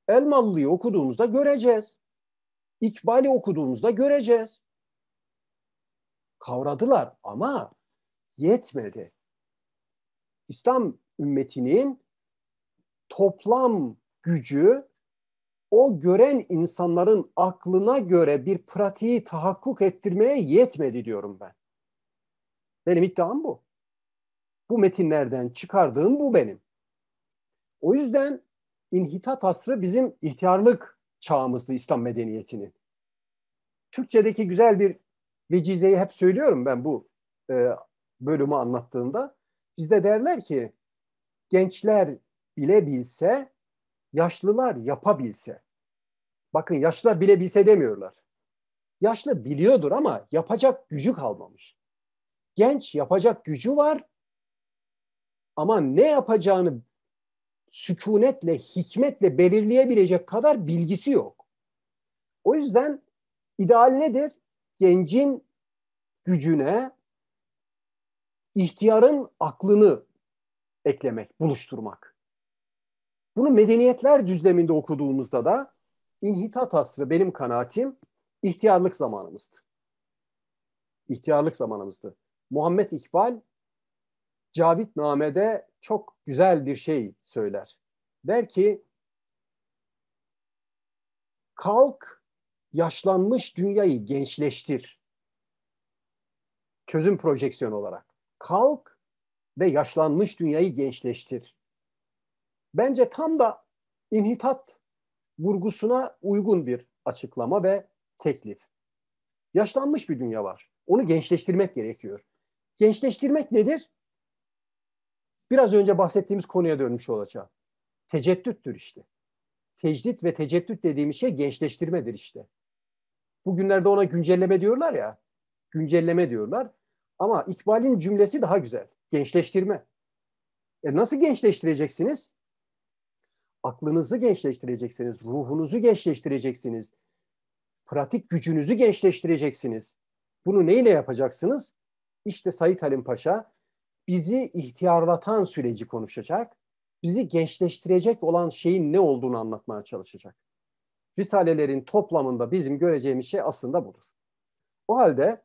Elmalı'yı okuduğumuzda göreceğiz. İkbal'i okuduğumuzda göreceğiz. Kavradılar ama yetmedi. İslam ümmetinin toplam gücü o gören insanların aklına göre bir pratiği tahakkuk ettirmeye yetmedi diyorum ben. Benim iddiam bu. Bu metinlerden çıkardığım bu benim. O yüzden inhitat asrı bizim ihtiyarlık çağımızdı İslam medeniyetinin. Türkçedeki güzel bir vecizeyi hep söylüyorum ben bu e, bölümü anlattığımda. Bizde derler ki gençler bilebilse, yaşlılar yapabilse. Bakın yaşlılar bilebilse demiyorlar. Yaşlı biliyordur ama yapacak gücü kalmamış. Genç yapacak gücü var ama ne yapacağını sükunetle, hikmetle belirleyebilecek kadar bilgisi yok. O yüzden ideal nedir? Gencin gücüne ihtiyarın aklını eklemek, buluşturmak. Bunu medeniyetler düzleminde okuduğumuzda da inhitat asrı benim kanaatim ihtiyarlık zamanımızdı. İhtiyarlık zamanımızdı. Muhammed İkbal namede çok güzel bir şey söyler. Der ki kalk yaşlanmış dünyayı gençleştir. Çözüm projeksiyon olarak. Kalk ve yaşlanmış dünyayı gençleştir. Bence tam da inhitat vurgusuna uygun bir açıklama ve teklif. Yaşlanmış bir dünya var. Onu gençleştirmek gerekiyor. Gençleştirmek nedir? biraz önce bahsettiğimiz konuya dönmüş olacağım. Teceddüttür işte. Tecdit ve tecettüt dediğimiz şey gençleştirmedir işte. Bugünlerde ona güncelleme diyorlar ya. Güncelleme diyorlar. Ama İkbal'in cümlesi daha güzel. Gençleştirme. E nasıl gençleştireceksiniz? Aklınızı gençleştireceksiniz, ruhunuzu gençleştireceksiniz, pratik gücünüzü gençleştireceksiniz. Bunu neyle yapacaksınız? İşte Sayit Halim Paşa bizi ihtiyarlatan süreci konuşacak, bizi gençleştirecek olan şeyin ne olduğunu anlatmaya çalışacak. Risalelerin toplamında bizim göreceğimiz şey aslında budur. O halde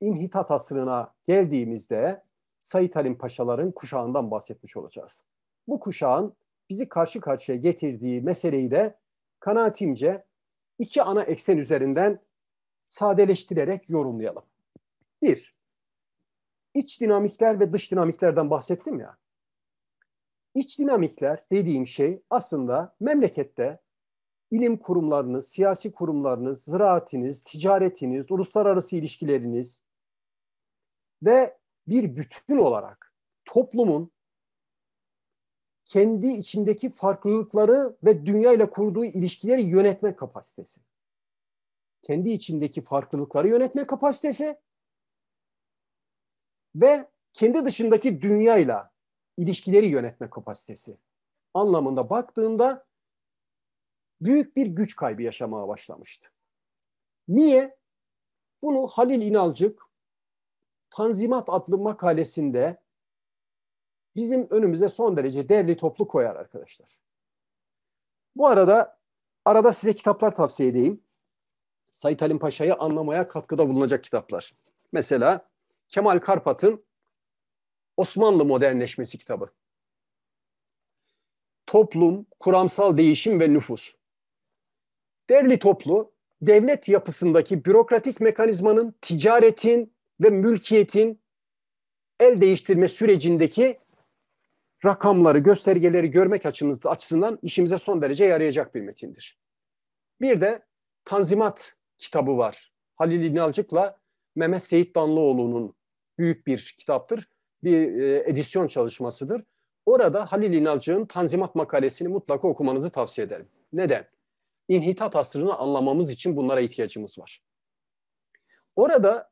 inhitat asrına geldiğimizde Said Halim Paşaların kuşağından bahsetmiş olacağız. Bu kuşağın bizi karşı karşıya getirdiği meseleyi de kanaatimce iki ana eksen üzerinden sadeleştirerek yorumlayalım. Bir, iç dinamikler ve dış dinamiklerden bahsettim ya. İç dinamikler dediğim şey aslında memlekette ilim kurumlarınız, siyasi kurumlarınız, ziraatiniz, ticaretiniz, uluslararası ilişkileriniz ve bir bütün olarak toplumun kendi içindeki farklılıkları ve dünya ile kurduğu ilişkileri yönetme kapasitesi. Kendi içindeki farklılıkları yönetme kapasitesi ve kendi dışındaki dünyayla ilişkileri yönetme kapasitesi anlamında baktığında büyük bir güç kaybı yaşamaya başlamıştı. Niye? Bunu Halil İnalcık Tanzimat adlı makalesinde bizim önümüze son derece değerli toplu koyar arkadaşlar. Bu arada arada size kitaplar tavsiye edeyim. Sayit Halim Paşa'yı anlamaya katkıda bulunacak kitaplar. Mesela Kemal Karpat'ın Osmanlı Modernleşmesi kitabı. Toplum, Kuramsal Değişim ve Nüfus. Derli toplu, devlet yapısındaki bürokratik mekanizmanın, ticaretin ve mülkiyetin el değiştirme sürecindeki rakamları, göstergeleri görmek açımızda, açısından işimize son derece yarayacak bir metindir. Bir de Tanzimat kitabı var. Halil İnalcık'la Mehmet Seyit Danlıoğlu'nun büyük bir kitaptır. Bir e, edisyon çalışmasıdır. Orada Halil İnalcı'nın Tanzimat makalesini mutlaka okumanızı tavsiye ederim. Neden? İnhitat asrını anlamamız için bunlara ihtiyacımız var. Orada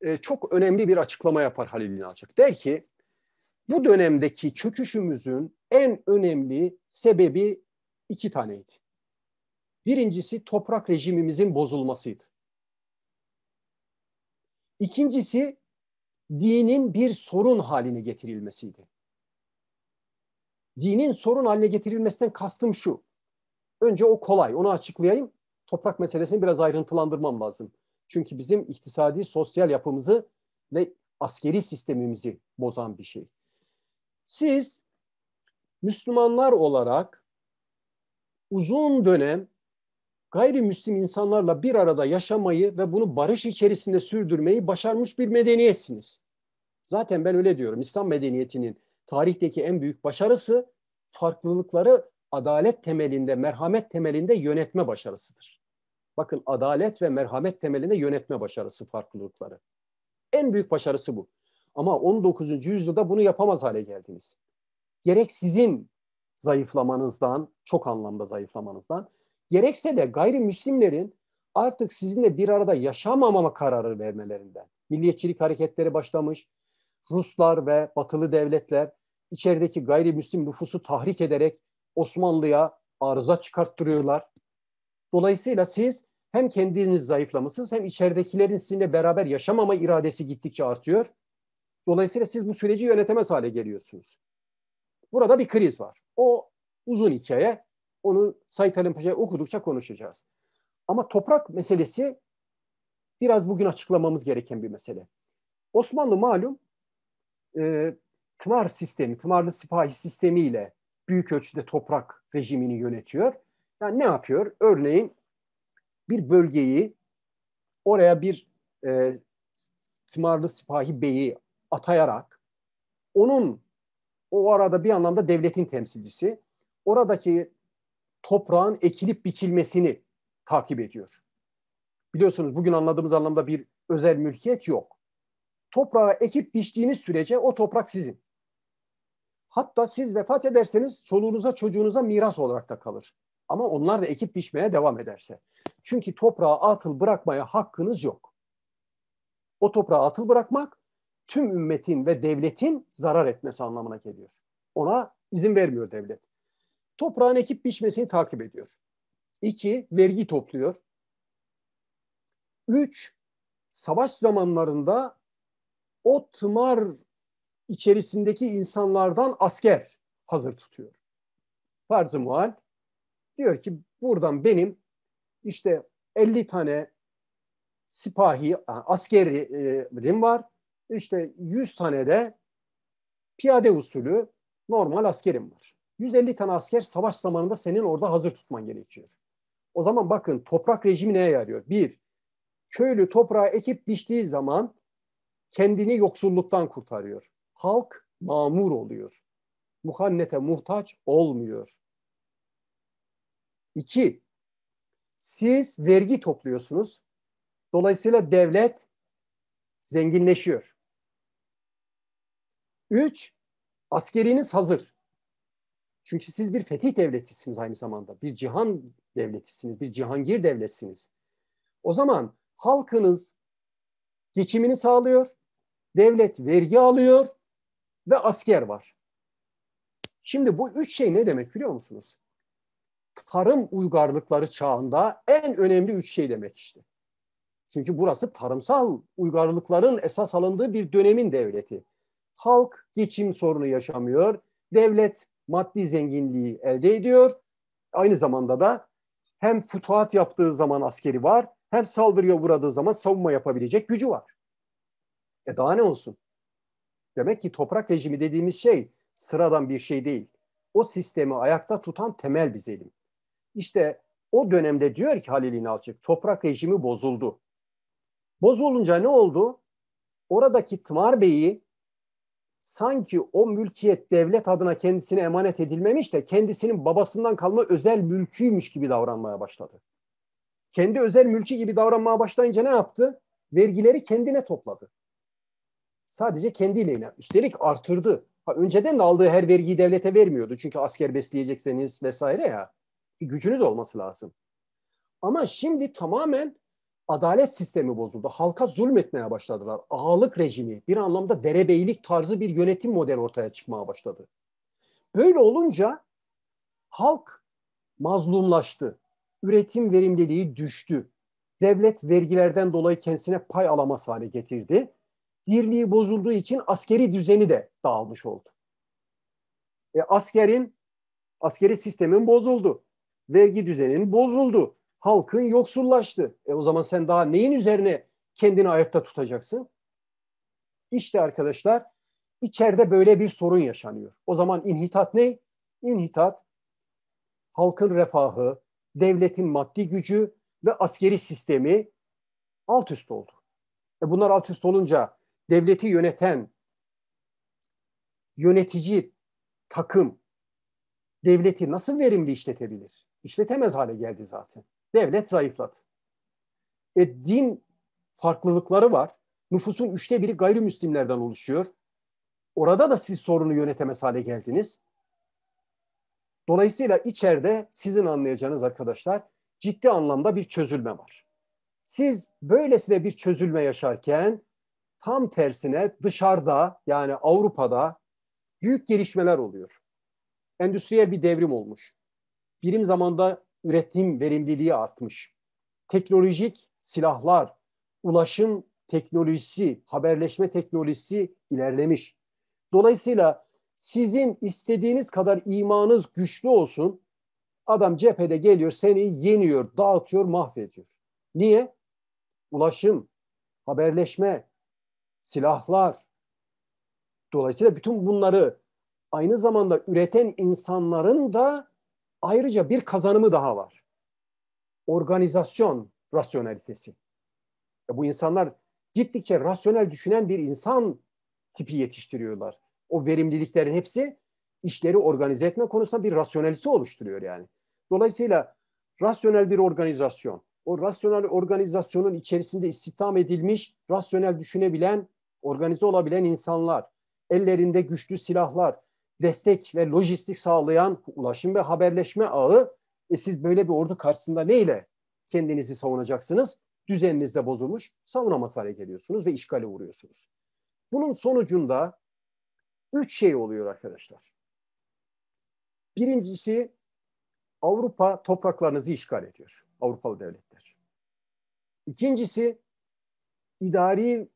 e, çok önemli bir açıklama yapar Halil İnalcık. Der ki, bu dönemdeki çöküşümüzün en önemli sebebi iki taneydi. Birincisi toprak rejimimizin bozulmasıydı. İkincisi dinin bir sorun haline getirilmesiydi. Dinin sorun haline getirilmesinden kastım şu. Önce o kolay, onu açıklayayım. Toprak meselesini biraz ayrıntılandırmam lazım. Çünkü bizim iktisadi, sosyal yapımızı ve askeri sistemimizi bozan bir şey. Siz Müslümanlar olarak uzun dönem gayrimüslim insanlarla bir arada yaşamayı ve bunu barış içerisinde sürdürmeyi başarmış bir medeniyetsiniz. Zaten ben öyle diyorum. İslam medeniyetinin tarihteki en büyük başarısı farklılıkları adalet temelinde, merhamet temelinde yönetme başarısıdır. Bakın adalet ve merhamet temelinde yönetme başarısı farklılıkları. En büyük başarısı bu. Ama 19. yüzyılda bunu yapamaz hale geldiniz. Gerek sizin zayıflamanızdan, çok anlamda zayıflamanızdan gerekse de gayrimüslimlerin artık sizinle bir arada yaşamamama kararı vermelerinden. Milliyetçilik hareketleri başlamış. Ruslar ve batılı devletler içerideki gayrimüslim nüfusu tahrik ederek Osmanlı'ya arıza çıkarttırıyorlar. Dolayısıyla siz hem kendiniz zayıflamışsınız hem içeridekilerin sizinle beraber yaşamama iradesi gittikçe artıyor. Dolayısıyla siz bu süreci yönetemez hale geliyorsunuz. Burada bir kriz var. O uzun hikaye. Onu Said Halim Paşa'ya okudukça konuşacağız. Ama toprak meselesi biraz bugün açıklamamız gereken bir mesele. Osmanlı malum e, tımar sistemi, tımarlı sipahi sistemiyle büyük ölçüde toprak rejimini yönetiyor. Yani ne yapıyor? Örneğin bir bölgeyi oraya bir e, tımarlı sipahi beyi atayarak onun o arada bir anlamda devletin temsilcisi oradaki toprağın ekilip biçilmesini takip ediyor. Biliyorsunuz bugün anladığımız anlamda bir özel mülkiyet yok. Toprağa ekip biçtiğiniz sürece o toprak sizin. Hatta siz vefat ederseniz çoluğunuza çocuğunuza miras olarak da kalır. Ama onlar da ekip biçmeye devam ederse. Çünkü toprağa atıl bırakmaya hakkınız yok. O toprağa atıl bırakmak tüm ümmetin ve devletin zarar etmesi anlamına geliyor. Ona izin vermiyor devlet. Toprağın ekip biçmesini takip ediyor. İki, vergi topluyor. Üç, savaş zamanlarında o tımar içerisindeki insanlardan asker hazır tutuyor. Farz-ı muhal diyor ki buradan benim işte 50 tane sipahi, askerim var. İşte 100 tane de piyade usulü normal askerim var. 150 tane asker savaş zamanında senin orada hazır tutman gerekiyor. O zaman bakın toprak rejimi neye yarıyor? Bir, köylü toprağa ekip biçtiği zaman kendini yoksulluktan kurtarıyor. Halk mamur oluyor. Muhannete muhtaç olmuyor. İki, siz vergi topluyorsunuz. Dolayısıyla devlet zenginleşiyor. Üç, askeriniz hazır. Çünkü siz bir fetih devletisiniz aynı zamanda. Bir cihan devletisiniz, bir cihangir devletsiniz. O zaman halkınız geçimini sağlıyor, devlet vergi alıyor ve asker var. Şimdi bu üç şey ne demek biliyor musunuz? Tarım uygarlıkları çağında en önemli üç şey demek işte. Çünkü burası tarımsal uygarlıkların esas alındığı bir dönemin devleti. Halk geçim sorunu yaşamıyor, devlet maddi zenginliği elde ediyor. Aynı zamanda da hem futuhat yaptığı zaman askeri var, hem saldırıya uğradığı zaman savunma yapabilecek gücü var. E daha ne olsun? Demek ki toprak rejimi dediğimiz şey sıradan bir şey değil. O sistemi ayakta tutan temel bir zelim. İşte o dönemde diyor ki Halil İnalçık toprak rejimi bozuldu. Bozulunca ne oldu? Oradaki Tımar Bey'i sanki o mülkiyet devlet adına kendisine emanet edilmemiş de kendisinin babasından kalma özel mülküymüş gibi davranmaya başladı. Kendi özel mülkü gibi davranmaya başlayınca ne yaptı? Vergileri kendine topladı. Sadece kendi lehine. Üstelik artırdı. Ha, önceden de aldığı her vergiyi devlete vermiyordu. Çünkü asker besleyecekseniz vesaire ya. Bir gücünüz olması lazım. Ama şimdi tamamen adalet sistemi bozuldu. Halka zulmetmeye başladılar. Ağalık rejimi, bir anlamda derebeylik tarzı bir yönetim modeli ortaya çıkmaya başladı. Böyle olunca halk mazlumlaştı. Üretim verimliliği düştü. Devlet vergilerden dolayı kendisine pay alamaz hale getirdi. Dirliği bozulduğu için askeri düzeni de dağılmış oldu. E, askerin, askeri sistemin bozuldu. Vergi düzenin bozuldu halkın yoksullaştı. E o zaman sen daha neyin üzerine kendini ayakta tutacaksın? İşte arkadaşlar içeride böyle bir sorun yaşanıyor. O zaman inhitat ne? İnhitat halkın refahı, devletin maddi gücü ve askeri sistemi alt üst oldu. E bunlar alt üst olunca devleti yöneten yönetici takım devleti nasıl verimli işletebilir? İşletemez hale geldi zaten devlet zayıflat. E, din farklılıkları var. Nüfusun üçte biri gayrimüslimlerden oluşuyor. Orada da siz sorunu yönetemez hale geldiniz. Dolayısıyla içeride sizin anlayacağınız arkadaşlar ciddi anlamda bir çözülme var. Siz böylesine bir çözülme yaşarken tam tersine dışarıda yani Avrupa'da büyük gelişmeler oluyor. Endüstriyel bir devrim olmuş. Birim zamanda üretim verimliliği artmış. Teknolojik silahlar, ulaşım teknolojisi, haberleşme teknolojisi ilerlemiş. Dolayısıyla sizin istediğiniz kadar imanınız güçlü olsun, adam cephede geliyor, seni yeniyor, dağıtıyor, mahvediyor. Niye? Ulaşım, haberleşme, silahlar. Dolayısıyla bütün bunları aynı zamanda üreten insanların da Ayrıca bir kazanımı daha var. Organizasyon rasyonalitesi. E, bu insanlar gittikçe rasyonel düşünen bir insan tipi yetiştiriyorlar. O verimliliklerin hepsi işleri organize etme konusunda bir rasyonelisi oluşturuyor yani. Dolayısıyla rasyonel bir organizasyon, o rasyonel organizasyonun içerisinde istihdam edilmiş, rasyonel düşünebilen, organize olabilen insanlar, ellerinde güçlü silahlar, destek ve lojistik sağlayan ulaşım ve haberleşme ağı e siz böyle bir ordu karşısında neyle kendinizi savunacaksınız? Düzeniniz de bozulmuş, savunamaz hale geliyorsunuz ve işgale uğruyorsunuz. Bunun sonucunda üç şey oluyor arkadaşlar. Birincisi Avrupa topraklarınızı işgal ediyor. Avrupalı devletler. İkincisi idari,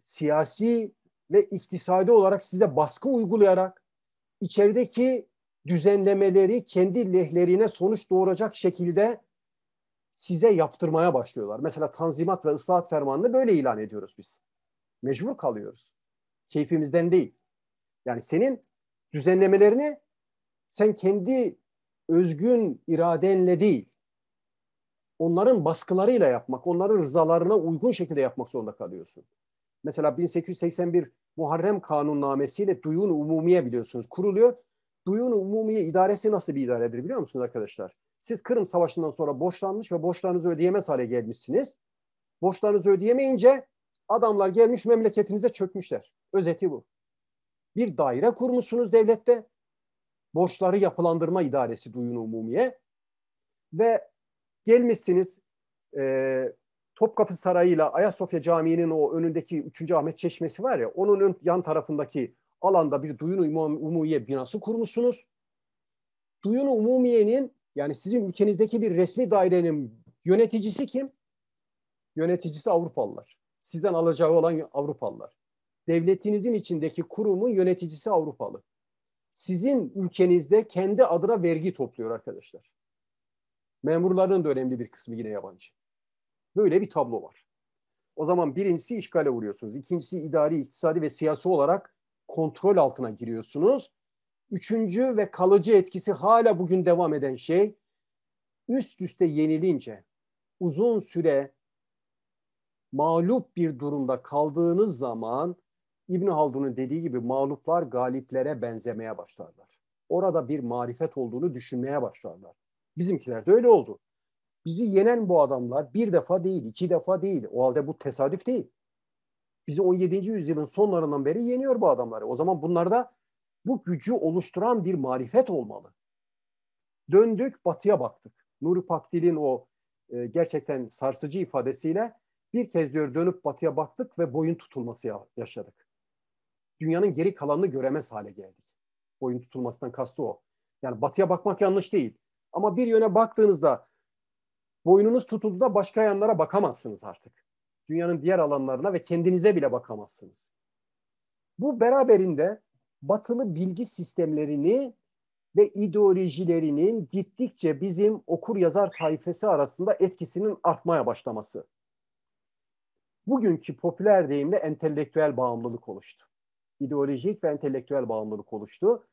siyasi ve iktisadi olarak size baskı uygulayarak içerideki düzenlemeleri kendi lehlerine sonuç doğuracak şekilde size yaptırmaya başlıyorlar. Mesela Tanzimat ve Islahat Fermanı'nı böyle ilan ediyoruz biz. Mecbur kalıyoruz. Keyfimizden değil. Yani senin düzenlemelerini sen kendi özgün iradenle değil, onların baskılarıyla yapmak, onların rızalarına uygun şekilde yapmak zorunda kalıyorsun. Mesela 1881 Muharrem kanunnamesiyle Duyun Umumiye biliyorsunuz kuruluyor. Duyun Umumiye idaresi nasıl bir idaredir biliyor musunuz arkadaşlar? Siz Kırım Savaşı'ndan sonra borçlanmış ve borçlarınızı ödeyemez hale gelmişsiniz. Borçlarınızı ödeyemeyince adamlar gelmiş memleketinize çökmüşler. Özeti bu. Bir daire kurmuşsunuz devlette. Borçları Yapılandırma idaresi Duyun Umumiye. Ve gelmişsiniz e, Topkapı Sarayı ile Ayasofya Camii'nin o önündeki 3. Ahmet Çeşmesi var ya onun ön, yan tarafındaki alanda bir Duyun Umumiye binası kurmuşsunuz. Duyun Umumiye'nin yani sizin ülkenizdeki bir resmi dairenin yöneticisi kim? Yöneticisi Avrupalılar. Sizden alacağı olan Avrupalılar. Devletinizin içindeki kurumun yöneticisi Avrupalı. Sizin ülkenizde kendi adına vergi topluyor arkadaşlar. Memurların da önemli bir kısmı yine yabancı. Böyle bir tablo var. O zaman birincisi işgale uğruyorsunuz. İkincisi idari, iktisadi ve siyasi olarak kontrol altına giriyorsunuz. Üçüncü ve kalıcı etkisi hala bugün devam eden şey üst üste yenilince uzun süre mağlup bir durumda kaldığınız zaman İbn Haldun'un dediği gibi mağluplar galiplere benzemeye başlarlar. Orada bir marifet olduğunu düşünmeye başlarlar. Bizimkiler de öyle oldu. Bizi yenen bu adamlar bir defa değil, iki defa değil. O halde bu tesadüf değil. Bizi 17. yüzyılın sonlarından beri yeniyor bu adamları. O zaman bunlarda bu gücü oluşturan bir marifet olmalı. Döndük, batıya baktık. Nuri Pakdil'in o e, gerçekten sarsıcı ifadesiyle bir kez diyor dönüp batıya baktık ve boyun tutulması yaşadık. Dünyanın geri kalanını göremez hale geldik. Boyun tutulmasından kastı o. Yani batıya bakmak yanlış değil. Ama bir yöne baktığınızda boynunuz tutuldu da başka yanlara bakamazsınız artık. Dünyanın diğer alanlarına ve kendinize bile bakamazsınız. Bu beraberinde batılı bilgi sistemlerini ve ideolojilerinin gittikçe bizim okur yazar tayfesi arasında etkisinin artmaya başlaması. Bugünkü popüler deyimle entelektüel bağımlılık oluştu. İdeolojik ve entelektüel bağımlılık oluştu.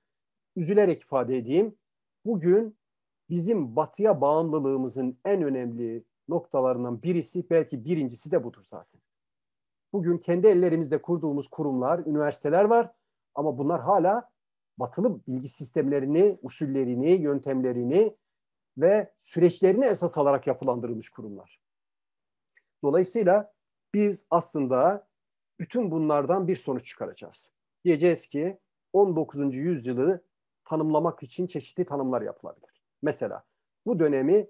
Üzülerek ifade edeyim. Bugün bizim batıya bağımlılığımızın en önemli noktalarından birisi belki birincisi de budur zaten. Bugün kendi ellerimizde kurduğumuz kurumlar, üniversiteler var ama bunlar hala batılı bilgi sistemlerini, usullerini, yöntemlerini ve süreçlerini esas alarak yapılandırılmış kurumlar. Dolayısıyla biz aslında bütün bunlardan bir sonuç çıkaracağız. Diyeceğiz ki 19. yüzyılı tanımlamak için çeşitli tanımlar yapılabilir. Mesela bu dönemi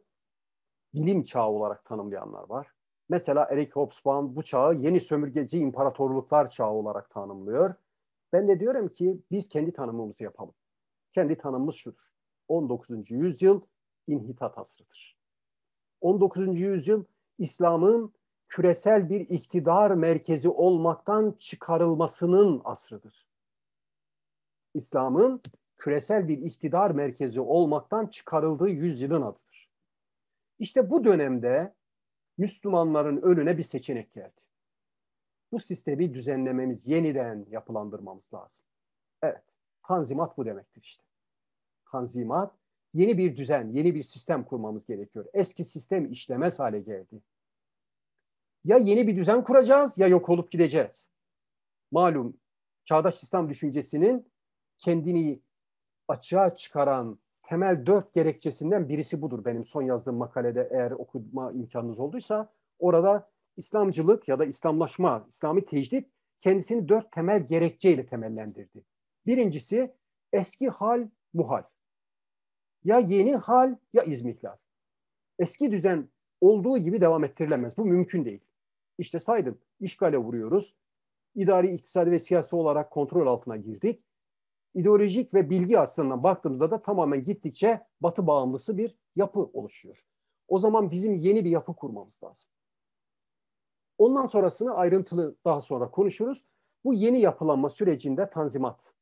bilim çağı olarak tanımlayanlar var. Mesela Eric Hobsbawm bu çağı yeni sömürgeci imparatorluklar çağı olarak tanımlıyor. Ben de diyorum ki biz kendi tanımımızı yapalım. Kendi tanımımız şudur. 19. yüzyıl inhitat asrıdır. 19. yüzyıl İslam'ın küresel bir iktidar merkezi olmaktan çıkarılmasının asrıdır. İslam'ın küresel bir iktidar merkezi olmaktan çıkarıldığı yüzyılın adıdır. İşte bu dönemde Müslümanların önüne bir seçenek geldi. Bu sistemi düzenlememiz, yeniden yapılandırmamız lazım. Evet, tanzimat bu demektir işte. Tanzimat, yeni bir düzen, yeni bir sistem kurmamız gerekiyor. Eski sistem işlemez hale geldi. Ya yeni bir düzen kuracağız ya yok olup gideceğiz. Malum çağdaş İslam düşüncesinin kendini açığa çıkaran temel dört gerekçesinden birisi budur. Benim son yazdığım makalede eğer okuma imkanınız olduysa orada İslamcılık ya da İslamlaşma, İslami tecdit kendisini dört temel gerekçeyle temellendirdi. Birincisi eski hal muhal. Ya yeni hal ya izmihlal. Eski düzen olduğu gibi devam ettirilemez. Bu mümkün değil. İşte saydım. işgale vuruyoruz. İdari, iktisadi ve siyasi olarak kontrol altına girdik ideolojik ve bilgi açısından baktığımızda da tamamen gittikçe batı bağımlısı bir yapı oluşuyor. O zaman bizim yeni bir yapı kurmamız lazım. Ondan sonrasını ayrıntılı daha sonra konuşuruz. Bu yeni yapılanma sürecinde tanzimat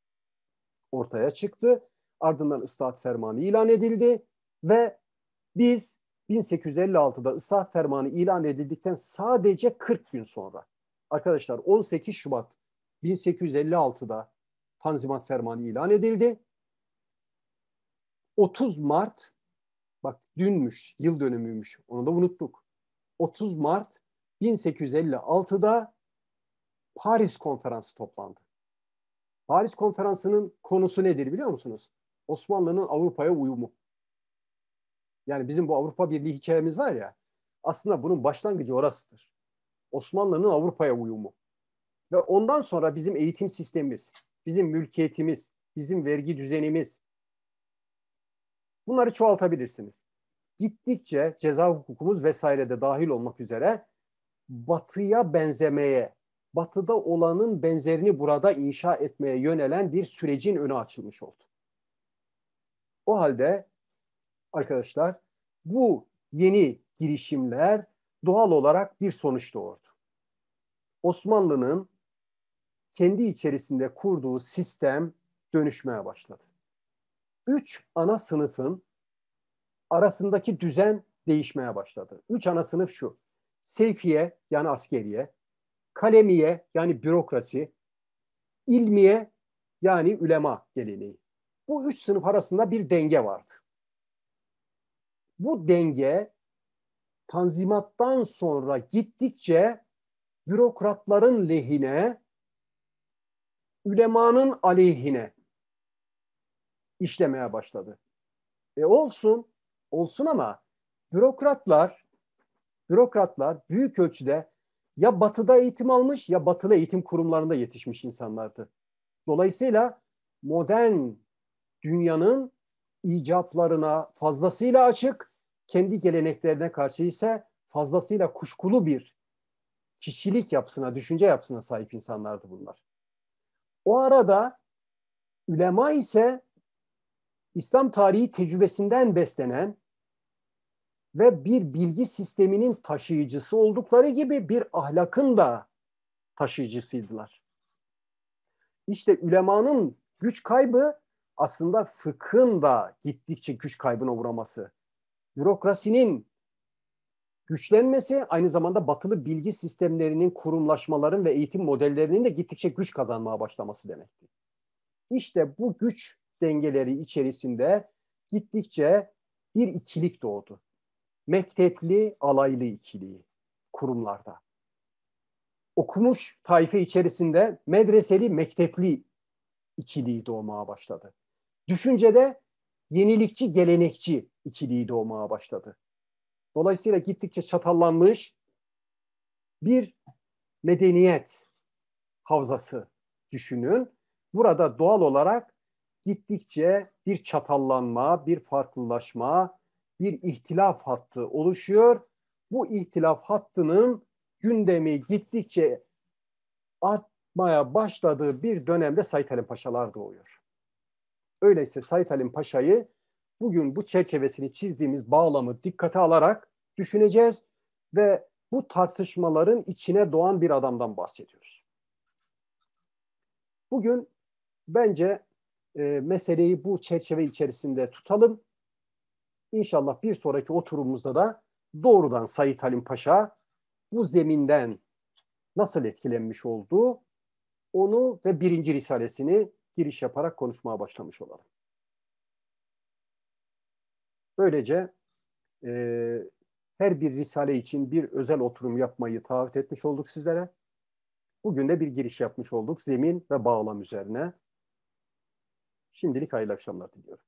ortaya çıktı. Ardından ıslahat fermanı ilan edildi ve biz 1856'da ıslahat fermanı ilan edildikten sadece 40 gün sonra arkadaşlar 18 Şubat 1856'da Tanzimat Fermanı ilan edildi. 30 Mart bak dünmüş, yıl dönümüymüş. Onu da unuttuk. 30 Mart 1856'da Paris Konferansı toplandı. Paris Konferansı'nın konusu nedir biliyor musunuz? Osmanlı'nın Avrupa'ya uyumu. Yani bizim bu Avrupa Birliği hikayemiz var ya, aslında bunun başlangıcı orasıdır. Osmanlı'nın Avrupa'ya uyumu. Ve ondan sonra bizim eğitim sistemimiz, bizim mülkiyetimiz, bizim vergi düzenimiz. Bunları çoğaltabilirsiniz. Gittikçe ceza hukukumuz vesaire de dahil olmak üzere batıya benzemeye, batıda olanın benzerini burada inşa etmeye yönelen bir sürecin önü açılmış oldu. O halde arkadaşlar bu yeni girişimler doğal olarak bir sonuç doğurdu. Osmanlı'nın kendi içerisinde kurduğu sistem dönüşmeye başladı. Üç ana sınıfın arasındaki düzen değişmeye başladı. Üç ana sınıf şu. Seyfiye yani askeriye, kalemiye yani bürokrasi, ilmiye yani ülema geleneği. Bu üç sınıf arasında bir denge vardı. Bu denge tanzimattan sonra gittikçe bürokratların lehine ülemanın aleyhine işlemeye başladı. E olsun, olsun ama bürokratlar, bürokratlar büyük ölçüde ya batıda eğitim almış ya batılı eğitim kurumlarında yetişmiş insanlardı. Dolayısıyla modern dünyanın icaplarına fazlasıyla açık, kendi geleneklerine karşı ise fazlasıyla kuşkulu bir kişilik yapısına, düşünce yapısına sahip insanlardı bunlar. O arada ülema ise İslam tarihi tecrübesinden beslenen ve bir bilgi sisteminin taşıyıcısı oldukları gibi bir ahlakın da taşıyıcısıydılar. İşte ülemanın güç kaybı aslında fıkhın da gittikçe güç kaybına uğraması, bürokrasinin güçlenmesi aynı zamanda batılı bilgi sistemlerinin, kurumlaşmaların ve eğitim modellerinin de gittikçe güç kazanmaya başlaması demekti. İşte bu güç dengeleri içerisinde gittikçe bir ikilik doğdu. Mektepli alaylı ikiliği kurumlarda. Okumuş tayfe içerisinde medreseli mektepli ikiliği doğmaya başladı. Düşüncede yenilikçi gelenekçi ikiliği doğmaya başladı. Dolayısıyla gittikçe çatallanmış bir medeniyet havzası düşünün. Burada doğal olarak gittikçe bir çatallanma, bir farklılaşma, bir ihtilaf hattı oluşuyor. Bu ihtilaf hattının gündemi gittikçe artmaya başladığı bir dönemde Said Halim Paşalar doğuyor. Öyleyse Said Halim Paşa'yı bugün bu çerçevesini çizdiğimiz bağlamı dikkate alarak düşüneceğiz ve bu tartışmaların içine doğan bir adamdan bahsediyoruz. Bugün bence e, meseleyi bu çerçeve içerisinde tutalım. İnşallah bir sonraki oturumumuzda da doğrudan Sayit Halim Paşa bu zeminden nasıl etkilenmiş olduğu onu ve birinci risalesini giriş yaparak konuşmaya başlamış olalım. Böylece e, her bir risale için bir özel oturum yapmayı taahhüt etmiş olduk sizlere. Bugün de bir giriş yapmış olduk zemin ve bağlam üzerine. Şimdilik hayırlı akşamlar diliyorum.